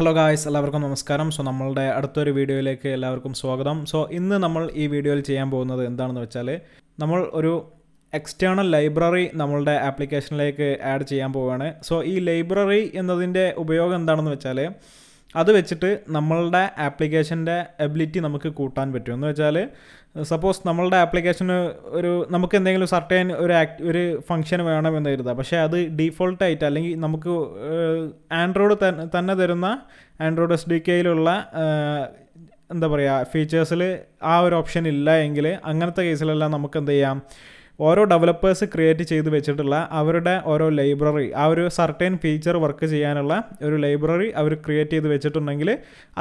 hello guys എല്ലാവർക്കും നമസ്കാരം so നമ്മളുടെ അടുത്തൊരു വീഡിയോയിലേക്ക് എല്ലാവർക്കും സ്വാഗതം സോ ഇന്ന് നമ്മൾ ഈ വീഡിയോയിൽ ചെയ്യാൻ പോകുന്നത് എന്താണെന്ന് വെച്ചാൽ നമ്മൾ ഒരു എക്സ്റ്റേണൽ ലൈബ്രറി നമ്മളുടെ ആപ്ലിക്കേഷനിലേക്ക് ആഡ് ചെയ്യാൻ പോവുകയാണ് സോ ഈ ലൈബ്രറി എന്നതിൻ്റെ ഉപയോഗം എന്താണെന്ന് വെച്ചാൽ അത് വെച്ചിട്ട് നമ്മളുടെ ആപ്ലിക്കേഷൻ്റെ എബിലിറ്റി നമുക്ക് കൂട്ടാൻ പറ്റും എന്ന് വെച്ചാൽ സപ്പോസ് നമ്മളുടെ ആപ്ലിക്കേഷന് ഒരു നമുക്ക് എന്തെങ്കിലും സർട്ടേൺ ഒരു ആക്ട് ഒരു ഫംഗ്ഷൻ വേണമെന്ന് കരുതുക പക്ഷേ അത് ഡീഫോൾട്ടായിട്ട് അല്ലെങ്കിൽ നമുക്ക് ആൻഡ്രോയിഡ് തന്നെ തരുന്ന ആൻഡ്രോയിഡ് എസ് ഡി കെയിലുള്ള എന്താ പറയുക ഫീച്ചേഴ്സിൽ ആ ഒരു ഓപ്ഷൻ ഇല്ല എങ്കിൽ അങ്ങനത്തെ കേസിലെല്ലാം നമുക്ക് എന്ത് ചെയ്യാം ഓരോ ഡെവലപ്പേഴ്സ് ക്രിയേറ്റ് ചെയ്ത് വെച്ചിട്ടുള്ള അവരുടെ ഓരോ ലൈബ്രറി ആ ഒരു സർട്ടൈൻ ഫീച്ചർ വർക്ക് ചെയ്യാനുള്ള ഒരു ലൈബ്രറി അവർ ക്രിയേറ്റ് ചെയ്ത് വെച്ചിട്ടുണ്ടെങ്കിൽ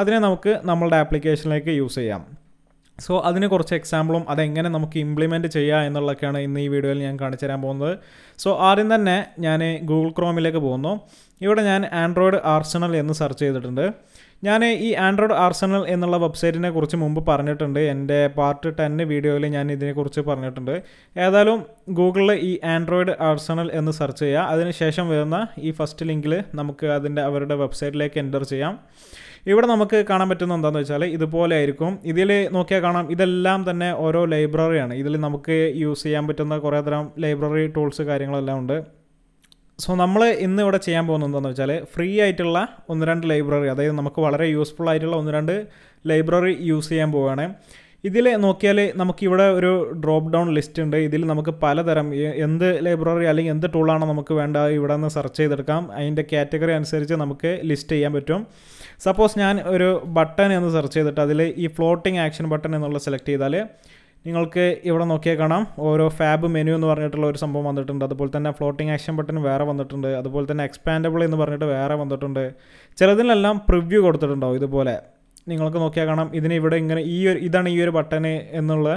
അതിനെ നമുക്ക് നമ്മളുടെ ആപ്ലിക്കേഷനിലേക്ക് യൂസ് ചെയ്യാം സോ അതിന് കുറച്ച് എക്സാമ്പിളും അതെങ്ങനെ നമുക്ക് ഇംപ്ലിമെൻറ്റ് ചെയ്യുക എന്നുള്ളതൊക്കെയാണ് ഇന്ന് ഈ വീഡിയോയിൽ ഞാൻ കാണിച്ചു തരാൻ പോകുന്നത് സോ ആദ്യം തന്നെ ഞാൻ ഗൂഗിൾ ക്രോമിലേക്ക് പോകുന്നു ഇവിടെ ഞാൻ ആൻഡ്രോയിഡ് ആർസണൽ എന്ന് സെർച്ച് ചെയ്തിട്ടുണ്ട് ഞാൻ ഈ ആൻഡ്രോയിഡ് ആർസണൽ എന്നുള്ള വെബ്സൈറ്റിനെ കുറിച്ച് മുമ്പ് പറഞ്ഞിട്ടുണ്ട് എൻ്റെ പാർട്ട് ടെന്ന് വീഡിയോയിൽ ഞാൻ ഇതിനെക്കുറിച്ച് പറഞ്ഞിട്ടുണ്ട് ഏതായാലും ഗൂഗിളിൽ ഈ ആൻഡ്രോയിഡ് ആർസണൽ എന്ന് സെർച്ച് ചെയ്യുക അതിനുശേഷം വരുന്ന ഈ ഫസ്റ്റ് ലിങ്കിൽ നമുക്ക് അതിൻ്റെ അവരുടെ വെബ്സൈറ്റിലേക്ക് എൻ്റർ ചെയ്യാം ഇവിടെ നമുക്ക് കാണാൻ പറ്റുന്ന എന്താണെന്ന് വെച്ചാൽ ഇതുപോലെ ആയിരിക്കും ഇതിൽ നോക്കിയാൽ കാണാം ഇതെല്ലാം തന്നെ ഓരോ ലൈബ്രറിയാണ് ഇതിൽ നമുക്ക് യൂസ് ചെയ്യാൻ പറ്റുന്ന കുറേ തരം ലൈബ്രറി ടൂൾസ് കാര്യങ്ങളെല്ലാം ഉണ്ട് സോ നമ്മൾ ഇന്ന് ഇവിടെ ചെയ്യാൻ പോകുന്നത് എന്താണെന്ന് വെച്ചാൽ ഫ്രീ ആയിട്ടുള്ള ഒന്ന് രണ്ട് ലൈബ്രറി അതായത് നമുക്ക് വളരെ യൂസ്ഫുൾ ആയിട്ടുള്ള ഒന്ന് രണ്ട് ലൈബ്രറി യൂസ് ചെയ്യാൻ പോവുകയാണ് ഇതിൽ നോക്കിയാൽ നമുക്കിവിടെ ഒരു ഡ്രോപ്പ് ഡൗൺ ലിസ്റ്റ് ഉണ്ട് ഇതിൽ നമുക്ക് പലതരം എന്ത് ലൈബ്രറി അല്ലെങ്കിൽ എന്ത് ടൂളാണോ നമുക്ക് വേണ്ട ഇവിടെ നിന്ന് സെർച്ച് ചെയ്തെടുക്കാം അതിൻ്റെ കാറ്റഗറി അനുസരിച്ച് നമുക്ക് ലിസ്റ്റ് ചെയ്യാൻ പറ്റും സപ്പോസ് ഞാൻ ഒരു ബട്ടൺ എന്ന് സെർച്ച് ചെയ്തിട്ട് അതിൽ ഈ ഫ്ലോട്ടിംഗ് ആക്ഷൻ ബട്ടൺ എന്നുള്ള സെലക്ട് ചെയ്താൽ നിങ്ങൾക്ക് ഇവിടെ നോക്കിയാൽ കാണാം ഓരോ ഫാബ് മെനു എന്ന് പറഞ്ഞിട്ടുള്ള ഒരു സംഭവം വന്നിട്ടുണ്ട് അതുപോലെ തന്നെ ഫ്ലോട്ടിംഗ് ആക്ഷൻ ബട്ടൺ വേറെ വന്നിട്ടുണ്ട് അതുപോലെ തന്നെ എക്സ്പാൻഡബിൾ എന്ന് പറഞ്ഞിട്ട് വേറെ വന്നിട്ടുണ്ട് ചിലതിനെല്ലാം പ്രിവ്യൂ കൊടുത്തിട്ടുണ്ടാവും ഇതുപോലെ നിങ്ങൾക്ക് നോക്കിയാൽ കാണാം ഇതിന് ഇവിടെ ഇങ്ങനെ ഈ ഒരു ഇതാണ് ഈ ഒരു ബട്ടണ് എന്നുള്ള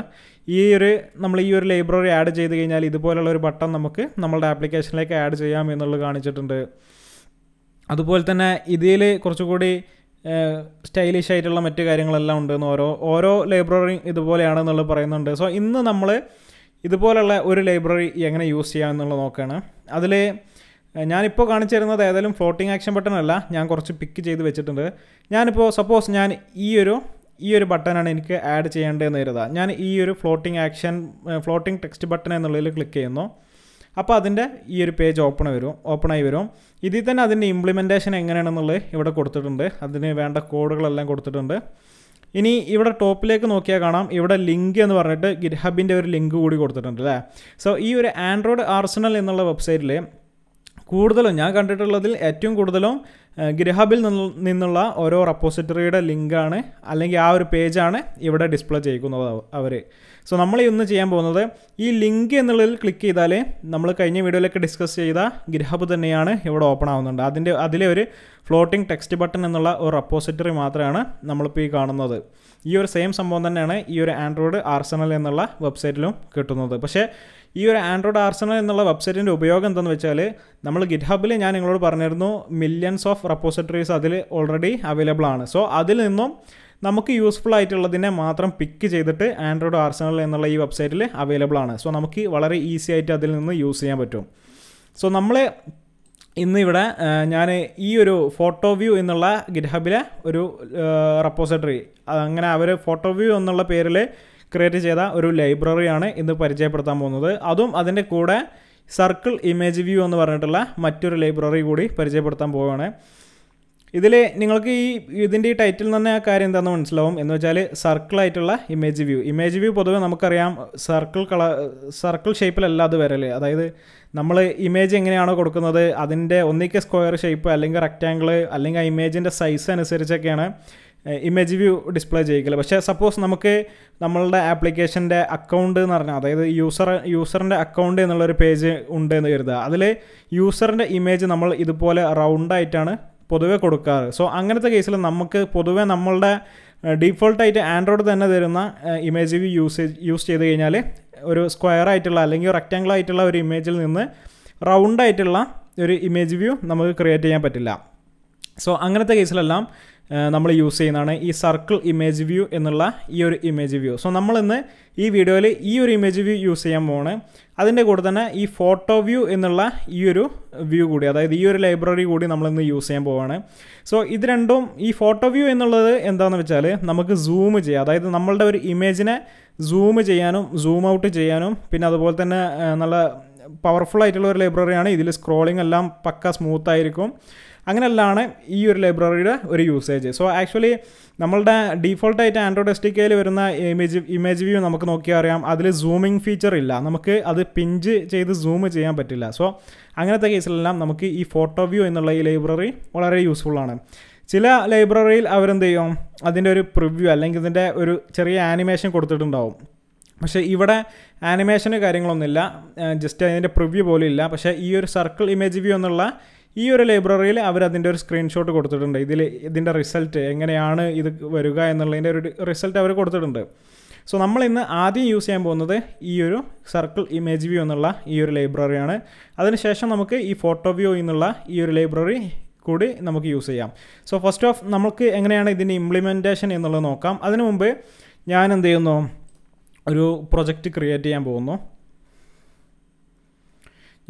ഈ ഒരു നമ്മൾ ഈ ഒരു ലൈബ്രറി ആഡ് ചെയ്ത് കഴിഞ്ഞാൽ ഇതുപോലുള്ള ഒരു ബട്ടൺ നമുക്ക് നമ്മളുടെ ആപ്ലിക്കേഷനിലേക്ക് ആഡ് ചെയ്യാം എന്നുള്ളത് കാണിച്ചിട്ടുണ്ട് അതുപോലെ തന്നെ ഇതിൽ കുറച്ചുകൂടി സ്റ്റൈലിഷ് ആയിട്ടുള്ള മറ്റു കാര്യങ്ങളെല്ലാം ഉണ്ടെന്ന് ഓരോ ഓരോ ലൈബ്രറി ഇതുപോലെയാണെന്നുള്ളത് പറയുന്നുണ്ട് സോ ഇന്ന് നമ്മൾ ഇതുപോലുള്ള ഒരു ലൈബ്രറി എങ്ങനെ യൂസ് ചെയ്യാം എന്നുള്ളത് നോക്കുകയാണ് അതിൽ ഞാനിപ്പോൾ കാണിച്ചു തരുന്നത് ഏതായാലും ഫ്ലോട്ടിംഗ് ആക്ഷൻ ബട്ടൺ അല്ല ഞാൻ കുറച്ച് പിക്ക് ചെയ്ത് വെച്ചിട്ടുണ്ട് ഞാനിപ്പോൾ സപ്പോസ് ഞാൻ ഈ ഒരു ഈ ഒരു ബട്ടനാണ് എനിക്ക് ആഡ് ചെയ്യേണ്ടതെന്ന് കരുതാം ഞാൻ ഈ ഒരു floating action floating text button എന്നുള്ളതിൽ ക്ലിക്ക് ചെയ്യുന്നു അപ്പോൾ അതിൻ്റെ ഈ ഒരു പേജ് ഓപ്പൺ വരും ഓപ്പണായി വരും ഇതിൽ തന്നെ അതിൻ്റെ ഇംപ്ലിമെൻറ്റേഷൻ എങ്ങനെയാണെന്നുള്ളത് ഇവിടെ കൊടുത്തിട്ടുണ്ട് അതിന് വേണ്ട കോഡുകളെല്ലാം കൊടുത്തിട്ടുണ്ട് ഇനി ഇവിടെ ടോപ്പിലേക്ക് നോക്കിയാൽ കാണാം ഇവിടെ ലിങ്ക് എന്ന് പറഞ്ഞിട്ട് ഗിറ്റ് ഒരു ലിങ്ക് കൂടി കൊടുത്തിട്ടുണ്ട് അല്ലേ സോ ഈ ഒരു ആൻഡ്രോയിഡ് ആർസണൽ എന്നുള്ള വെബ്സൈറ്റിൽ കൂടുതലും ഞാൻ കണ്ടിട്ടുള്ളതിൽ ഏറ്റവും കൂടുതലും ഗിരഹബിൽ നിന്നുള്ള ഓരോ റെപ്പോസിറ്ററിയുടെ ലിങ്കാണ് അല്ലെങ്കിൽ ആ ഒരു പേജാണ് ഇവിടെ ഡിസ്പ്ലേ ചെയ്യിക്കുന്നത് അവർ സോ നമ്മൾ ഇന്ന് ചെയ്യാൻ പോകുന്നത് ഈ ലിങ്ക് എന്നുള്ളതിൽ ക്ലിക്ക് ചെയ്താൽ നമ്മൾ കഴിഞ്ഞ വീഡിയോയിലൊക്കെ ഡിസ്കസ് ചെയ്ത ഗ്രഹബ് തന്നെയാണ് ഇവിടെ ഓപ്പൺ ആവുന്നുണ്ട് അതിൻ്റെ അതിലെ ഒരു ഫ്ലോട്ടിംഗ് ടെക്സ്റ്റ് ബട്ടൺ എന്നുള്ള ഒരു റെപ്പോസിറ്ററി മാത്രമാണ് നമ്മളിപ്പോൾ ഈ കാണുന്നത് ഈ ഒരു സെയിം സംഭവം തന്നെയാണ് ഈ ഒരു ആൻഡ്രോയിഡ് ആർസണൽ എന്നുള്ള വെബ്സൈറ്റിലും കിട്ടുന്നത് പക്ഷേ ഈ ഒരു ആൻഡ്രോയിഡ് ആർസണൽ എന്നുള്ള വെബ്സൈറ്റിൻ്റെ ഉപയോഗം എന്തെന്ന് വെച്ചാൽ നമ്മൾ ഗിറ്റ്ഹബിൽ ഞാൻ നിങ്ങളോട് പറഞ്ഞിരുന്നു മില്യൺസ് ഓഫ് റെപ്പോസിറ്ററീസ് അതിൽ ഓൾറെഡി അവൈലബിൾ ആണ് സോ അതിൽ നിന്നും നമുക്ക് യൂസ്ഫുൾ ആയിട്ടുള്ളതിനെ മാത്രം പിക്ക് ചെയ്തിട്ട് ആൻഡ്രോയിഡ് ആർസണൽ എന്നുള്ള ഈ വെബ്സൈറ്റിൽ അവൈലബിൾ ആണ് സോ നമുക്ക് വളരെ ഈസി ആയിട്ട് അതിൽ നിന്ന് യൂസ് ചെയ്യാൻ പറ്റും സോ നമ്മൾ ഇന്നിവിടെ ഞാൻ ഈ ഒരു ഫോട്ടോ വ്യൂ എന്നുള്ള ഗിറ്റ്ഹബിലെ ഒരു റെപ്പോസിറ്ററി അങ്ങനെ അവർ ഫോട്ടോ വ്യൂ എന്നുള്ള പേരിൽ ക്രിയേറ്റ് ചെയ്ത ഒരു ലൈബ്രറിയാണ് ഇന്ന് പരിചയപ്പെടുത്താൻ പോകുന്നത് അതും അതിൻ്റെ കൂടെ സർക്കിൾ ഇമേജ് വ്യൂ എന്ന് പറഞ്ഞിട്ടുള്ള മറ്റൊരു ലൈബ്രറി കൂടി പരിചയപ്പെടുത്താൻ പോവുകയാണ് ഇതിൽ നിങ്ങൾക്ക് ഈ ഇതിൻ്റെ ഈ ടൈറ്റിൽ തന്നെ ആ കാര്യം എന്താണെന്ന് മനസ്സിലാവും എന്ന് വെച്ചാൽ സർക്കിളായിട്ടുള്ള ഇമേജ് വ്യൂ ഇമേജ് വ്യൂ പൊതുവെ നമുക്കറിയാം സർക്കിൾ കള സർക്കിൾ ഷേപ്പിലല്ല അത് വരല് അതായത് നമ്മൾ ഇമേജ് എങ്ങനെയാണോ കൊടുക്കുന്നത് അതിൻ്റെ ഒന്നിക്ക് സ്ക്വയർ ഷേപ്പ് അല്ലെങ്കിൽ റെക്റ്റാങ്കിൾ അല്ലെങ്കിൽ ആ ഇമേജിൻ്റെ സൈസ് അനുസരിച്ചൊക്കെയാണ് ഇമേജ് വ്യൂ ഡിസ്പ്ലേ ചെയ്യിക്കല് പക്ഷേ സപ്പോസ് നമുക്ക് നമ്മളുടെ ആപ്ലിക്കേഷൻ്റെ അക്കൗണ്ട് എന്ന് പറഞ്ഞാൽ അതായത് യൂസർ യൂസറിൻ്റെ അക്കൗണ്ട് എന്നുള്ളൊരു പേജ് ഉണ്ട് എന്ന് കരുതുക അതിൽ യൂസറിൻ്റെ ഇമേജ് നമ്മൾ ഇതുപോലെ റൗണ്ടായിട്ടാണ് പൊതുവേ കൊടുക്കാറ് സോ അങ്ങനത്തെ കേസിൽ നമുക്ക് പൊതുവേ നമ്മളുടെ ഡീഫോൾട്ടായിട്ട് ആൻഡ്രോയിഡ് തന്നെ തരുന്ന ഇമേജ് വ്യൂ യൂസ് യൂസ് ചെയ്ത് കഴിഞ്ഞാൽ ഒരു സ്ക്വയർ ആയിട്ടുള്ള അല്ലെങ്കിൽ റെക്റ്റാംഗിൾ ആയിട്ടുള്ള ഒരു ഇമേജിൽ നിന്ന് റൗണ്ട് ആയിട്ടുള്ള ഒരു ഇമേജ് വ്യൂ നമുക്ക് ക്രിയേറ്റ് ചെയ്യാൻ പറ്റില്ല സോ അങ്ങനത്തെ കേസിലെല്ലാം നമ്മൾ യൂസ് ചെയ്യുന്നതാണ് ഈ സർക്കിൾ ഇമേജ് വ്യൂ എന്നുള്ള ഈ ഒരു ഇമേജ് വ്യൂ സോ നമ്മളിന്ന് ഈ വീഡിയോയിൽ ഈ ഒരു ഇമേജ് വ്യൂ യൂസ് ചെയ്യാൻ പോവാണ് അതിൻ്റെ കൂടെ തന്നെ ഈ ഫോട്ടോ വ്യൂ എന്നുള്ള ഈ ഒരു വ്യൂ കൂടി അതായത് ഈ ഒരു ലൈബ്രറി കൂടി നമ്മളിന്ന് യൂസ് ചെയ്യാൻ പോവാണ് സോ ഇത് രണ്ടും ഈ ഫോട്ടോ വ്യൂ എന്നുള്ളത് എന്താണെന്ന് വെച്ചാൽ നമുക്ക് സൂം ചെയ്യാം അതായത് നമ്മളുടെ ഒരു ഇമേജിനെ സൂം ചെയ്യാനും സൂം ഔട്ട് ചെയ്യാനും പിന്നെ അതുപോലെ തന്നെ നല്ല പവർഫുൾ ആയിട്ടുള്ള ഒരു ലൈബ്രറിയാണ് ഇതിൽ സ്ക്രോളിംഗ് എല്ലാം പക്ക സ്മൂത്ത് ആയിരിക്കും അങ്ങനെയല്ലാണ് ഈ ഒരു ലൈബ്രറിയുടെ ഒരു യൂസേജ് സോ ആക്ച്വലി നമ്മളുടെ ഡീഫോൾട്ടായിട്ട് ആൻഡ്രോയിഡ് എസ് ടി കെയിൽ വരുന്ന ഇമേജ് ഇമേജ് വ്യൂ നമുക്ക് നോക്കിയാൽ അറിയാം അതിൽ സൂമിംഗ് ഫീച്ചർ ഇല്ല നമുക്ക് അത് പിഞ്ച് ചെയ്ത് സൂം ചെയ്യാൻ പറ്റില്ല സോ അങ്ങനത്തെ കേസിലെല്ലാം നമുക്ക് ഈ ഫോട്ടോ വ്യൂ എന്നുള്ള ഈ ലൈബ്രറി വളരെ യൂസ്ഫുള്ളാണ് ചില ലൈബ്രറിയിൽ അവരെന്ത് ചെയ്യും അതിൻ്റെ ഒരു പ്രിവ്യൂ അല്ലെങ്കിൽ ഇതിൻ്റെ ഒരു ചെറിയ ആനിമേഷൻ കൊടുത്തിട്ടുണ്ടാവും പക്ഷേ ഇവിടെ ആനിമേഷന് കാര്യങ്ങളൊന്നുമില്ല ജസ്റ്റ് അതിൻ്റെ പ്രിവ്യൂ പോലും ഇല്ല പക്ഷേ ഈ ഒരു സർക്കിൾ ഇമേജ് വ്യൂ എന്നുള്ള ഈ ഒരു ലൈബ്രറിയിൽ അവർ അതിൻ്റെ ഒരു സ്ക്രീൻഷോട്ട് കൊടുത്തിട്ടുണ്ട് ഇതിൽ ഇതിൻ്റെ റിസൾട്ട് എങ്ങനെയാണ് ഇത് വരിക എന്നുള്ളതിൻ്റെ ഒരു റിസൾട്ട് അവർ കൊടുത്തിട്ടുണ്ട് സോ നമ്മൾ ഇന്ന് ആദ്യം യൂസ് ചെയ്യാൻ പോകുന്നത് ഈ ഒരു സർക്കിൾ ഇമേജ് വ്യൂ എന്നുള്ള ഈ ഒരു ലൈബ്രറിയാണ് അതിനുശേഷം നമുക്ക് ഈ ഫോട്ടോ വ്യൂ എന്നുള്ള ഈ ഒരു ലൈബ്രറി കൂടി നമുക്ക് യൂസ് ചെയ്യാം സോ ഫസ്റ്റ് ഓഫ് നമുക്ക് എങ്ങനെയാണ് ഇതിൻ്റെ ഇംപ്ലിമെൻറ്റേഷൻ എന്നുള്ളത് നോക്കാം അതിനു മുമ്പ് ഞാൻ എന്ത് ചെയ്യുന്നു ഒരു പ്രൊജക്റ്റ് ക്രിയേറ്റ് ചെയ്യാൻ പോകുന്നു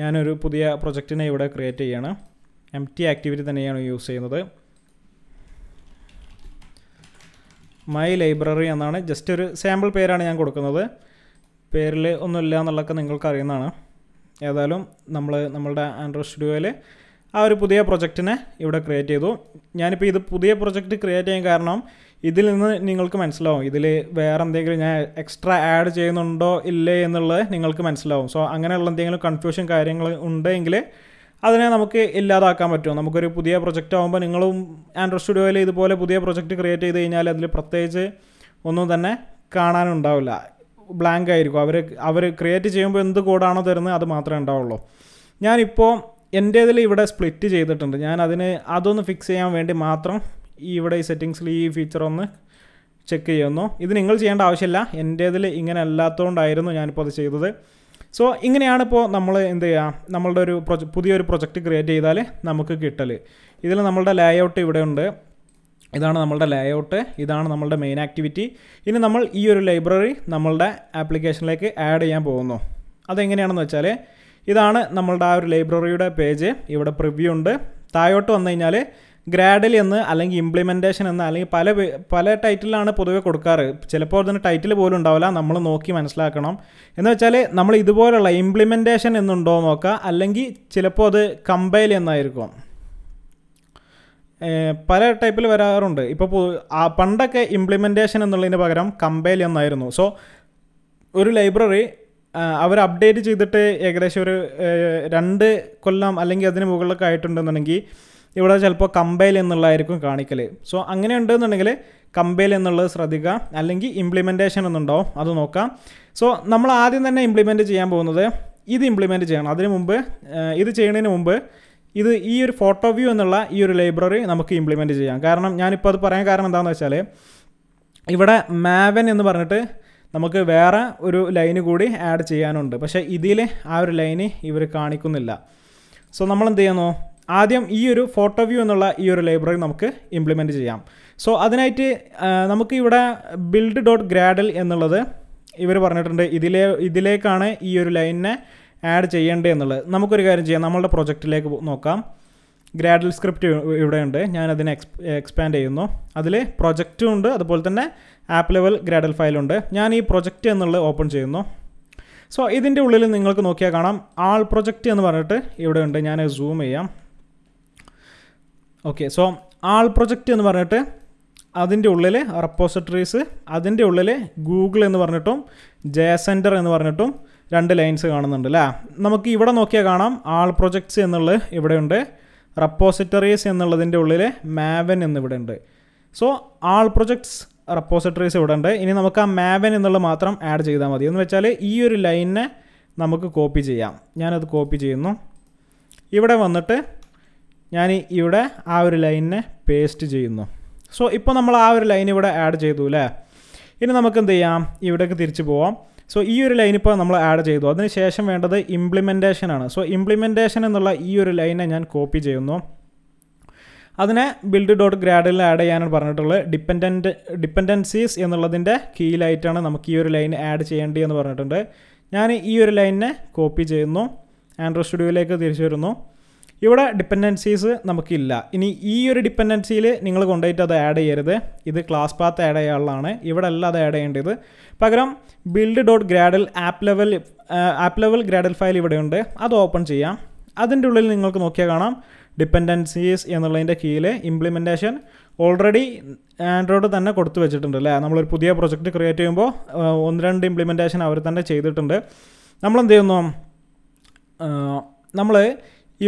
ഞാനൊരു പുതിയ പ്രൊജക്റ്റിനെ ഇവിടെ ക്രിയേറ്റ് ചെയ്യണം എം ടി ആക്ടിവിറ്റി തന്നെയാണ് യൂസ് ചെയ്യുന്നത് മൈ ലൈബ്രറി എന്നാണ് ജസ്റ്റ് ഒരു സാമ്പിൾ പേരാണ് ഞാൻ കൊടുക്കുന്നത് പേരിൽ ഒന്നുമില്ല എന്നുള്ളതൊക്കെ നിങ്ങൾക്ക് അറിയുന്നതാണ് ഏതായാലും നമ്മൾ നമ്മളുടെ ആൻഡ്രോയിഡ് സ്റ്റുഡിയോയിൽ ആ ഒരു പുതിയ പ്രൊജക്റ്റിനെ ഇവിടെ ക്രിയേറ്റ് ചെയ്തു ഞാനിപ്പോൾ ഇത് പുതിയ പ്രൊജക്റ്റ് ക്രിയേറ്റ് ചെയ്യാൻ കാരണം ഇതിൽ നിന്ന് നിങ്ങൾക്ക് മനസ്സിലാവും ഇതിൽ വേറെ എന്തെങ്കിലും ഞാൻ എക്സ്ട്രാ ആഡ് ചെയ്യുന്നുണ്ടോ ഇല്ലേ എന്നുള്ളത് നിങ്ങൾക്ക് മനസ്സിലാവും സോ അങ്ങനെയുള്ള എന്തെങ്കിലും കൺഫ്യൂഷൻ കാര്യങ്ങൾ ഉണ്ടെങ്കിൽ അതിനെ നമുക്ക് ഇല്ലാതാക്കാൻ പറ്റും നമുക്കൊരു പുതിയ പ്രൊജക്റ്റ് ആകുമ്പോൾ നിങ്ങളും ആൻഡ്രോയിഡ് സ്റ്റുഡിയോയിൽ ഇതുപോലെ പുതിയ പ്രൊജക്റ്റ് ക്രിയേറ്റ് ചെയ്ത് കഴിഞ്ഞാൽ അതിൽ പ്രത്യേകിച്ച് ഒന്നും തന്നെ കാണാനുണ്ടാവില്ല ബ്ലാങ്ക് ആയിരിക്കും അവർ അവർ ക്രിയേറ്റ് ചെയ്യുമ്പോൾ എന്ത് കോഡാണോ തരുന്നത് അത് മാത്രമേ ഉണ്ടാവുള്ളൂ ഞാനിപ്പോൾ എൻ്റേതിൽ ഇവിടെ സ്പ്ലിറ്റ് ചെയ്തിട്ടുണ്ട് ഞാൻ അതിന് അതൊന്ന് ഫിക്സ് ചെയ്യാൻ വേണ്ടി മാത്രം ഈ ഇവിടെ ഈ സെറ്റിങ്സിൽ ഈ ഫീച്ചർ ഒന്ന് ചെക്ക് ചെയ്യുന്നു ഇത് നിങ്ങൾ ചെയ്യേണ്ട ആവശ്യമില്ല എൻ്റേതിൽ ഇങ്ങനെ അല്ലാത്തതുകൊണ്ടായിരുന്നു ഞാനിപ്പോൾ അത് ചെയ്തത് സോ ഇങ്ങനെയാണ് ഇപ്പോൾ നമ്മൾ എന്ത് ചെയ്യുക നമ്മളുടെ ഒരു പ്രൊജ പുതിയൊരു പ്രൊജക്റ്റ് ക്രിയേറ്റ് ചെയ്താൽ നമുക്ക് കിട്ടൽ ഇതിൽ നമ്മളുടെ ലേഔട്ട് ഇവിടെ ഉണ്ട് ഇതാണ് നമ്മളുടെ ലേഔട്ട് ഇതാണ് നമ്മളുടെ മെയിൻ ആക്ടിവിറ്റി ഇനി നമ്മൾ ഈ ഒരു ലൈബ്രറി നമ്മളുടെ ആപ്ലിക്കേഷനിലേക്ക് ആഡ് ചെയ്യാൻ പോകുന്നു അതെങ്ങനെയാണെന്ന് വെച്ചാൽ ഇതാണ് നമ്മളുടെ ആ ഒരു ലൈബ്രറിയുടെ പേജ് ഇവിടെ പ്രിവ്യൂ ഉണ്ട് താഴോട്ട് വന്നു കഴിഞ്ഞാൽ ഗ്രാഡൽ എന്ന് അല്ലെങ്കിൽ ഇംപ്ലിമെൻറ്റേഷൻ എന്ന് അല്ലെങ്കിൽ പല പല ടൈറ്റിലാണ് പൊതുവെ കൊടുക്കാറ് ചിലപ്പോൾ അതിന് ടൈറ്റിൽ പോലും ഉണ്ടാവില്ല നമ്മൾ നോക്കി മനസ്സിലാക്കണം എന്ന് വെച്ചാൽ നമ്മൾ ഇതുപോലുള്ള ഇംപ്ലിമെൻറ്റേഷൻ എന്നുണ്ടോ നോക്കുക അല്ലെങ്കിൽ ചിലപ്പോൾ അത് കമ്പൈൽ എന്നായിരിക്കും പല ടൈപ്പിൽ വരാറുണ്ട് ഇപ്പോൾ പണ്ടൊക്കെ ഇംപ്ലിമെൻറ്റേഷൻ എന്നുള്ളതിന് പകരം കമ്പൈൽ എന്നായിരുന്നു സോ ഒരു ലൈബ്രറി അവർ അപ്ഡേറ്റ് ചെയ്തിട്ട് ഏകദേശം ഒരു രണ്ട് കൊല്ലം അല്ലെങ്കിൽ അതിന് മുകളിലൊക്കെ ആയിട്ടുണ്ടെന്നുണ്ടെങ്കിൽ ഇവിടെ ചിലപ്പോൾ കമ്പൈൽ എന്നുള്ളതായിരിക്കും കാണിക്കൽ സോ അങ്ങനെ ഉണ്ടെന്നുണ്ടെങ്കിൽ കമ്പൈൽ എന്നുള്ളത് ശ്രദ്ധിക്കുക അല്ലെങ്കിൽ ഇംപ്ലിമെൻറ്റേഷൻ എന്നുണ്ടോ അത് നോക്കാം സോ നമ്മൾ ആദ്യം തന്നെ ഇംപ്ലിമെൻറ്റ് ചെയ്യാൻ പോകുന്നത് ഇത് ഇംപ്ലിമെൻറ്റ് ചെയ്യണം അതിന് മുമ്പ് ഇത് ചെയ്യുന്നതിന് മുമ്പ് ഇത് ഈ ഒരു ഫോട്ടോ വ്യൂ എന്നുള്ള ഈ ഒരു ലൈബ്രറി നമുക്ക് ഇംപ്ലിമെൻറ്റ് ചെയ്യാം കാരണം ഞാനിപ്പോൾ അത് പറയാൻ കാരണം എന്താണെന്ന് വെച്ചാൽ ഇവിടെ മാവൻ എന്ന് പറഞ്ഞിട്ട് നമുക്ക് വേറെ ഒരു ലൈന് കൂടി ആഡ് ചെയ്യാനുണ്ട് പക്ഷേ ഇതിൽ ആ ഒരു ലൈന് ഇവർ കാണിക്കുന്നില്ല സോ നമ്മൾ എന്ത് ചെയ്യുന്നു ആദ്യം ഈ ഒരു ഫോട്ടോ വ്യൂ എന്നുള്ള ഈ ഒരു ലൈബ്രറി നമുക്ക് ഇംപ്ലിമെൻറ്റ് ചെയ്യാം സോ അതിനായിട്ട് നമുക്ക് ഇവിടെ ബിൽഡ് ഡോട്ട് ഗ്രാഡൽ എന്നുള്ളത് ഇവർ പറഞ്ഞിട്ടുണ്ട് ഇതിലെ ഇതിലേക്കാണ് ഈ ഒരു ലൈനിനെ ആഡ് ചെയ്യേണ്ടത് എന്നുള്ളത് നമുക്കൊരു കാര്യം ചെയ്യാം നമ്മളുടെ പ്രൊജക്റ്റിലേക്ക് നോക്കാം ഗ്രാഡൽ സ്ക്രിപ്റ്റ് ഇവിടെയുണ്ട് ഞാനതിനെ എക്സ് എക്സ്പാൻഡ് ചെയ്യുന്നു അതിൽ പ്രൊജക്റ്റും ഉണ്ട് അതുപോലെ തന്നെ ആപ്പ് ലെവൽ ഗ്രാഡൽ ഫയലുണ്ട് ഞാൻ ഈ പ്രൊജക്റ്റ് എന്നുള്ളത് ഓപ്പൺ ചെയ്യുന്നു സോ ഇതിൻ്റെ ഉള്ളിൽ നിങ്ങൾക്ക് നോക്കിയാൽ കാണാം ആൾ പ്രൊജക്റ്റ് എന്ന് പറഞ്ഞിട്ട് ഇവിടെയുണ്ട് ഞാൻ സൂം ചെയ്യാം ഓക്കെ സോ ആൾ പ്രൊജക്റ്റ് എന്ന് പറഞ്ഞിട്ട് അതിൻ്റെ ഉള്ളിൽ റെപ്പോസിറ്ററീസ് അതിൻ്റെ ഉള്ളിൽ ഗൂഗിൾ എന്ന് പറഞ്ഞിട്ടും ജെ എന്ന് പറഞ്ഞിട്ടും രണ്ട് ലൈൻസ് കാണുന്നുണ്ട് അല്ലേ നമുക്ക് ഇവിടെ നോക്കിയാൽ കാണാം ആൾ പ്രൊജക്ട്സ് എന്നുള്ളത് ഇവിടെയുണ്ട് റെപ്പോസിറ്ററീസ് എന്നുള്ളതിൻ്റെ ഉള്ളിൽ മാവൻ എന്നിവിടെ ഉണ്ട് സോ ആൾ പ്രൊജക്ട്സ് റെപ്പോസിറ്ററീസ് ഇവിടെ ഉണ്ട് ഇനി നമുക്ക് ആ മാവൻ എന്നുള്ളത് മാത്രം ആഡ് ചെയ്താൽ മതി എന്ന് വെച്ചാൽ ഈ ഒരു ലൈനിനെ നമുക്ക് കോപ്പി ചെയ്യാം ഞാനത് കോപ്പി ചെയ്യുന്നു ഇവിടെ വന്നിട്ട് ഞാൻ ഇവിടെ ആ ഒരു ലൈനിനെ പേസ്റ്റ് ചെയ്യുന്നു സോ ഇപ്പോൾ നമ്മൾ ആ ഒരു ലൈൻ ഇവിടെ ആഡ് ചെയ്തു അല്ലേ ഇനി നമുക്ക് എന്ത് ചെയ്യാം ഇവിടേക്ക് തിരിച്ചു പോവാം സോ ഈ ഒരു ലൈൻ ഇപ്പോൾ നമ്മൾ ആഡ് ചെയ്തു അതിനുശേഷം വേണ്ടത് ഇംപ്ലിമെൻറ്റേഷൻ ആണ് സോ ഇംപ്ലിമെൻറ്റേഷൻ എന്നുള്ള ഈ ഒരു ലൈനെ ഞാൻ കോപ്പി ചെയ്യുന്നു അതിനെ ബിൽഡ് ഡോട്ട് ഗ്രാഡിൽ ആഡ് ചെയ്യാനാണ് പറഞ്ഞിട്ടുള്ളത് ഡിപ്പെൻഡൻറ്റ് ഡിപ്പെൻഡൻസീസ് എന്നുള്ളതിൻ്റെ കീയിലായിട്ടാണ് നമുക്ക് ഈ ഒരു ലൈൻ ആഡ് ചെയ്യേണ്ടി എന്ന് പറഞ്ഞിട്ടുണ്ട് ഞാൻ ഈ ഒരു ലൈനിനെ കോപ്പി ചെയ്യുന്നു ആൻഡ്രോ സ്റ്റുഡിയോയിലേക്ക് തിരിച്ചു വരുന്നു ഇവിടെ ഡിപ്പെൻഡൻസീസ് നമുക്കില്ല ഇനി ഈ ഒരു ഡിപ്പെൻഡൻസിയിൽ നിങ്ങൾ കൊണ്ടുപോയിട്ട് അത് ആഡ് ചെയ്യരുത് ഇത് ക്ലാസ് പാത്ത് ആഡ് ചെയ്യാനുള്ളതാണ് ഇവിടെ അല്ല അത് ആഡ് ചെയ്യേണ്ടത് പകരം build dot Gradle app level app level Gradle file ഇവിടെയുണ്ട് അത് ഓപ്പൺ ചെയ്യാം അതിൻ്റെ ഉള്ളിൽ നിങ്ങൾക്ക് നോക്കിയാൽ കാണാം ഡിപ്പെൻഡൻസീസ് എന്നുള്ളതിൻ്റെ കീഴിൽ ഇംപ്ലിമെൻറ്റേഷൻ ഓൾറെഡി ആൻഡ്രോയിഡ് തന്നെ കൊടുത്തു വെച്ചിട്ടുണ്ട് അല്ലേ നമ്മളൊരു പുതിയ പ്രൊജക്റ്റ് ക്രിയേറ്റ് ചെയ്യുമ്പോൾ ഒന്ന് രണ്ട് ഇംപ്ലിമെൻറ്റേഷൻ അവർ തന്നെ ചെയ്തിട്ടുണ്ട് നമ്മളെന്ത് ചെയ്യുന്നു നമ്മൾ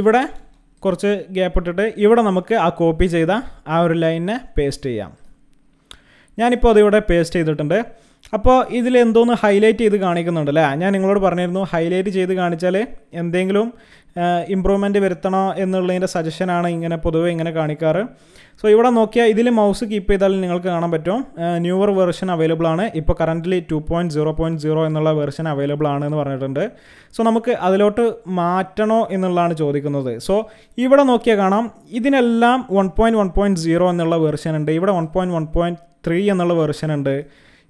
ഇവിടെ കുറച്ച് ഗ്യാപ്പ് ഇട്ടിട്ട് ഇവിടെ നമുക്ക് ആ കോപ്പി ചെയ്ത ആ ഒരു ലൈനിനെ പേസ്റ്റ് ചെയ്യാം ഞാനിപ്പോൾ അതിവിടെ പേസ്റ്റ് ചെയ്തിട്ടുണ്ട് അപ്പോൾ ഇതിൽ എന്തോന്ന് ഹൈലൈറ്റ് ചെയ്ത് കാണിക്കുന്നുണ്ട് അല്ലേ ഞാൻ നിങ്ങളോട് പറഞ്ഞിരുന്നു ഹൈലൈറ്റ് ചെയ്ത് കാണിച്ചാൽ എന്തെങ്കിലും ഇമ്പ്രൂവ്മെൻ്റ് വരുത്തണോ എന്നുള്ളതിൻ്റെ സജഷനാണ് ഇങ്ങനെ പൊതുവെ ഇങ്ങനെ കാണിക്കാറ് സോ ഇവിടെ നോക്കിയാൽ ഇതിൽ മൗസ് കീപ്പ് ചെയ്താൽ നിങ്ങൾക്ക് കാണാൻ പറ്റും ന്യൂവർ വെർഷൻ അവൈലബിൾ ആണ് ഇപ്പോൾ currently two point zero point zero എന്നുള്ള വെർഷൻ അവൈലബിൾ ആണ് എന്ന് പറഞ്ഞിട്ടുണ്ട് സോ നമുക്ക് അതിലോട്ട് മാറ്റണോ എന്നുള്ളതാണ് ചോദിക്കുന്നത് സോ ഇവിടെ നോക്കിയാൽ കാണാം ഇതിനെല്ലാം one point one point zero എന്നുള്ള വെർഷൻ ഉണ്ട് ഇവിടെ one point one point three എന്നുള്ള വെർഷൻ ഉണ്ട്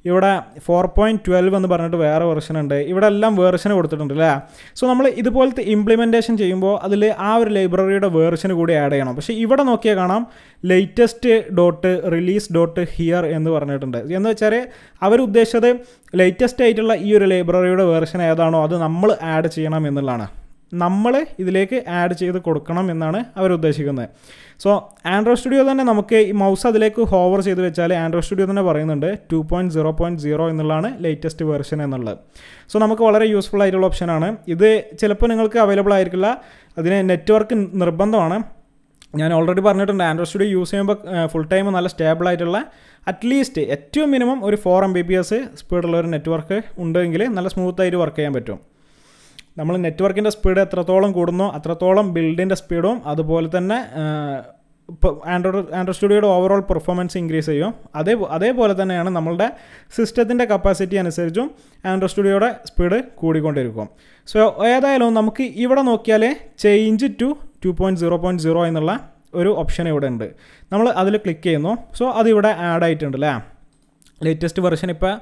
ഇവിടെ ഫോർ പോയിൻറ്റ് ട്വൽവ് എന്ന് പറഞ്ഞിട്ട് വേറെ വെർഷൻ ഉണ്ട് ഇവിടെ എല്ലാം വേർഷൻ കൊടുത്തിട്ടുണ്ട് അല്ലേ സോ നമ്മൾ ഇതുപോലത്തെ ഇംപ്ലിമെൻറ്റേഷൻ ചെയ്യുമ്പോൾ അതിൽ ആ ഒരു ലൈബ്രറിയുടെ വേർഷൻ കൂടി ആഡ് ചെയ്യണം പക്ഷേ ഇവിടെ നോക്കിയാൽ കാണാം latest dot release dot here എന്ന് പറഞ്ഞിട്ടുണ്ട് എന്ന് വെച്ചാൽ ഉദ്ദേശിച്ചത് ലേറ്റസ്റ്റ് ആയിട്ടുള്ള ഈ ഒരു ലൈബ്രറിയുടെ വേർഷൻ ഏതാണോ അത് നമ്മൾ ആഡ് ചെയ്യണം എന്നുള്ളതാണ് നമ്മൾ ഇതിലേക്ക് ആഡ് ചെയ്ത് കൊടുക്കണം എന്നാണ് അവർ ഉദ്ദേശിക്കുന്നത് സോ ആൻഡ്രോയിഡ് സ്റ്റുഡിയോ തന്നെ നമുക്ക് ഈ മൗസ് അതിലേക്ക് ഹോവർ ചെയ്ത് വെച്ചാൽ ആൻഡ്രോയിഡ് സ്റ്റുഡിയോ തന്നെ പറയുന്നുണ്ട് two point zero point zero എന്നുള്ളതാണ് ലേറ്റസ്റ്റ് വെർഷൻ എന്നുള്ളത് സോ നമുക്ക് വളരെ യൂസ്ഫുൾ ആയിട്ടുള്ള ഓപ്ഷനാണ് ഇത് ചിലപ്പോൾ നിങ്ങൾക്ക് അവൈലബിൾ ആയിരിക്കില്ല അതിന് നെറ്റ്വർക്ക് നിർബന്ധമാണ് ഞാൻ ഓൾറെഡി പറഞ്ഞിട്ടുണ്ട് ആൻഡ്രോയിഡ് സ്റ്റുഡിയോ യൂസ് ചെയ്യുമ്പോൾ ഫുൾ ടൈം നല്ല സ്റ്റേബിൾ ആയിട്ടുള്ള അറ്റ്ലീസ്റ്റ് ഏറ്റവും മിനിമം ഒരു four M B P S സ്പീഡുള്ള ഒരു നെറ്റ്വർക്ക് ഉണ്ടെങ്കിൽ നല്ല സ്മൂത്തായിട്ട് വർക്ക് ചെയ്യാൻ പറ്റും നമ്മൾ നെറ്റ്വർക്കിൻ്റെ സ്പീഡ് എത്രത്തോളം കൂടുന്നോ അത്രത്തോളം ബിൽഡിൻ്റെ സ്പീഡും അതുപോലെ തന്നെ ഇപ്പോൾ ആൻഡ്രോയിഡ് ആൻഡ്രോയിഡ് സ്റ്റുഡിയോയുടെ ഓവറോൾ പെർഫോമൻസ് ഇൻക്രീസ് ചെയ്യും അതേ അതേപോലെ തന്നെയാണ് നമ്മളുടെ സിസ്റ്റത്തിൻ്റെ കപ്പാസിറ്റി അനുസരിച്ചും ആൻഡ്രോയിഡ് സ്റ്റുഡിയോയുടെ സ്പീഡ് കൂടിക്കൊണ്ടിരിക്കും സോ ഏതായാലും നമുക്ക് ഇവിടെ നോക്കിയാൽ change to two point zero point zero എന്നുള്ള ഒരു ഓപ്ഷൻ ഇവിടെ ഉണ്ട് നമ്മൾ അതിൽ ക്ലിക്ക് ചെയ്യുന്നു സോ അതിവിടെ ആഡ് ആയിട്ടുണ്ട് അല്ലേ ലേറ്റസ്റ്റ് വെർഷൻ ഇപ്പോൾ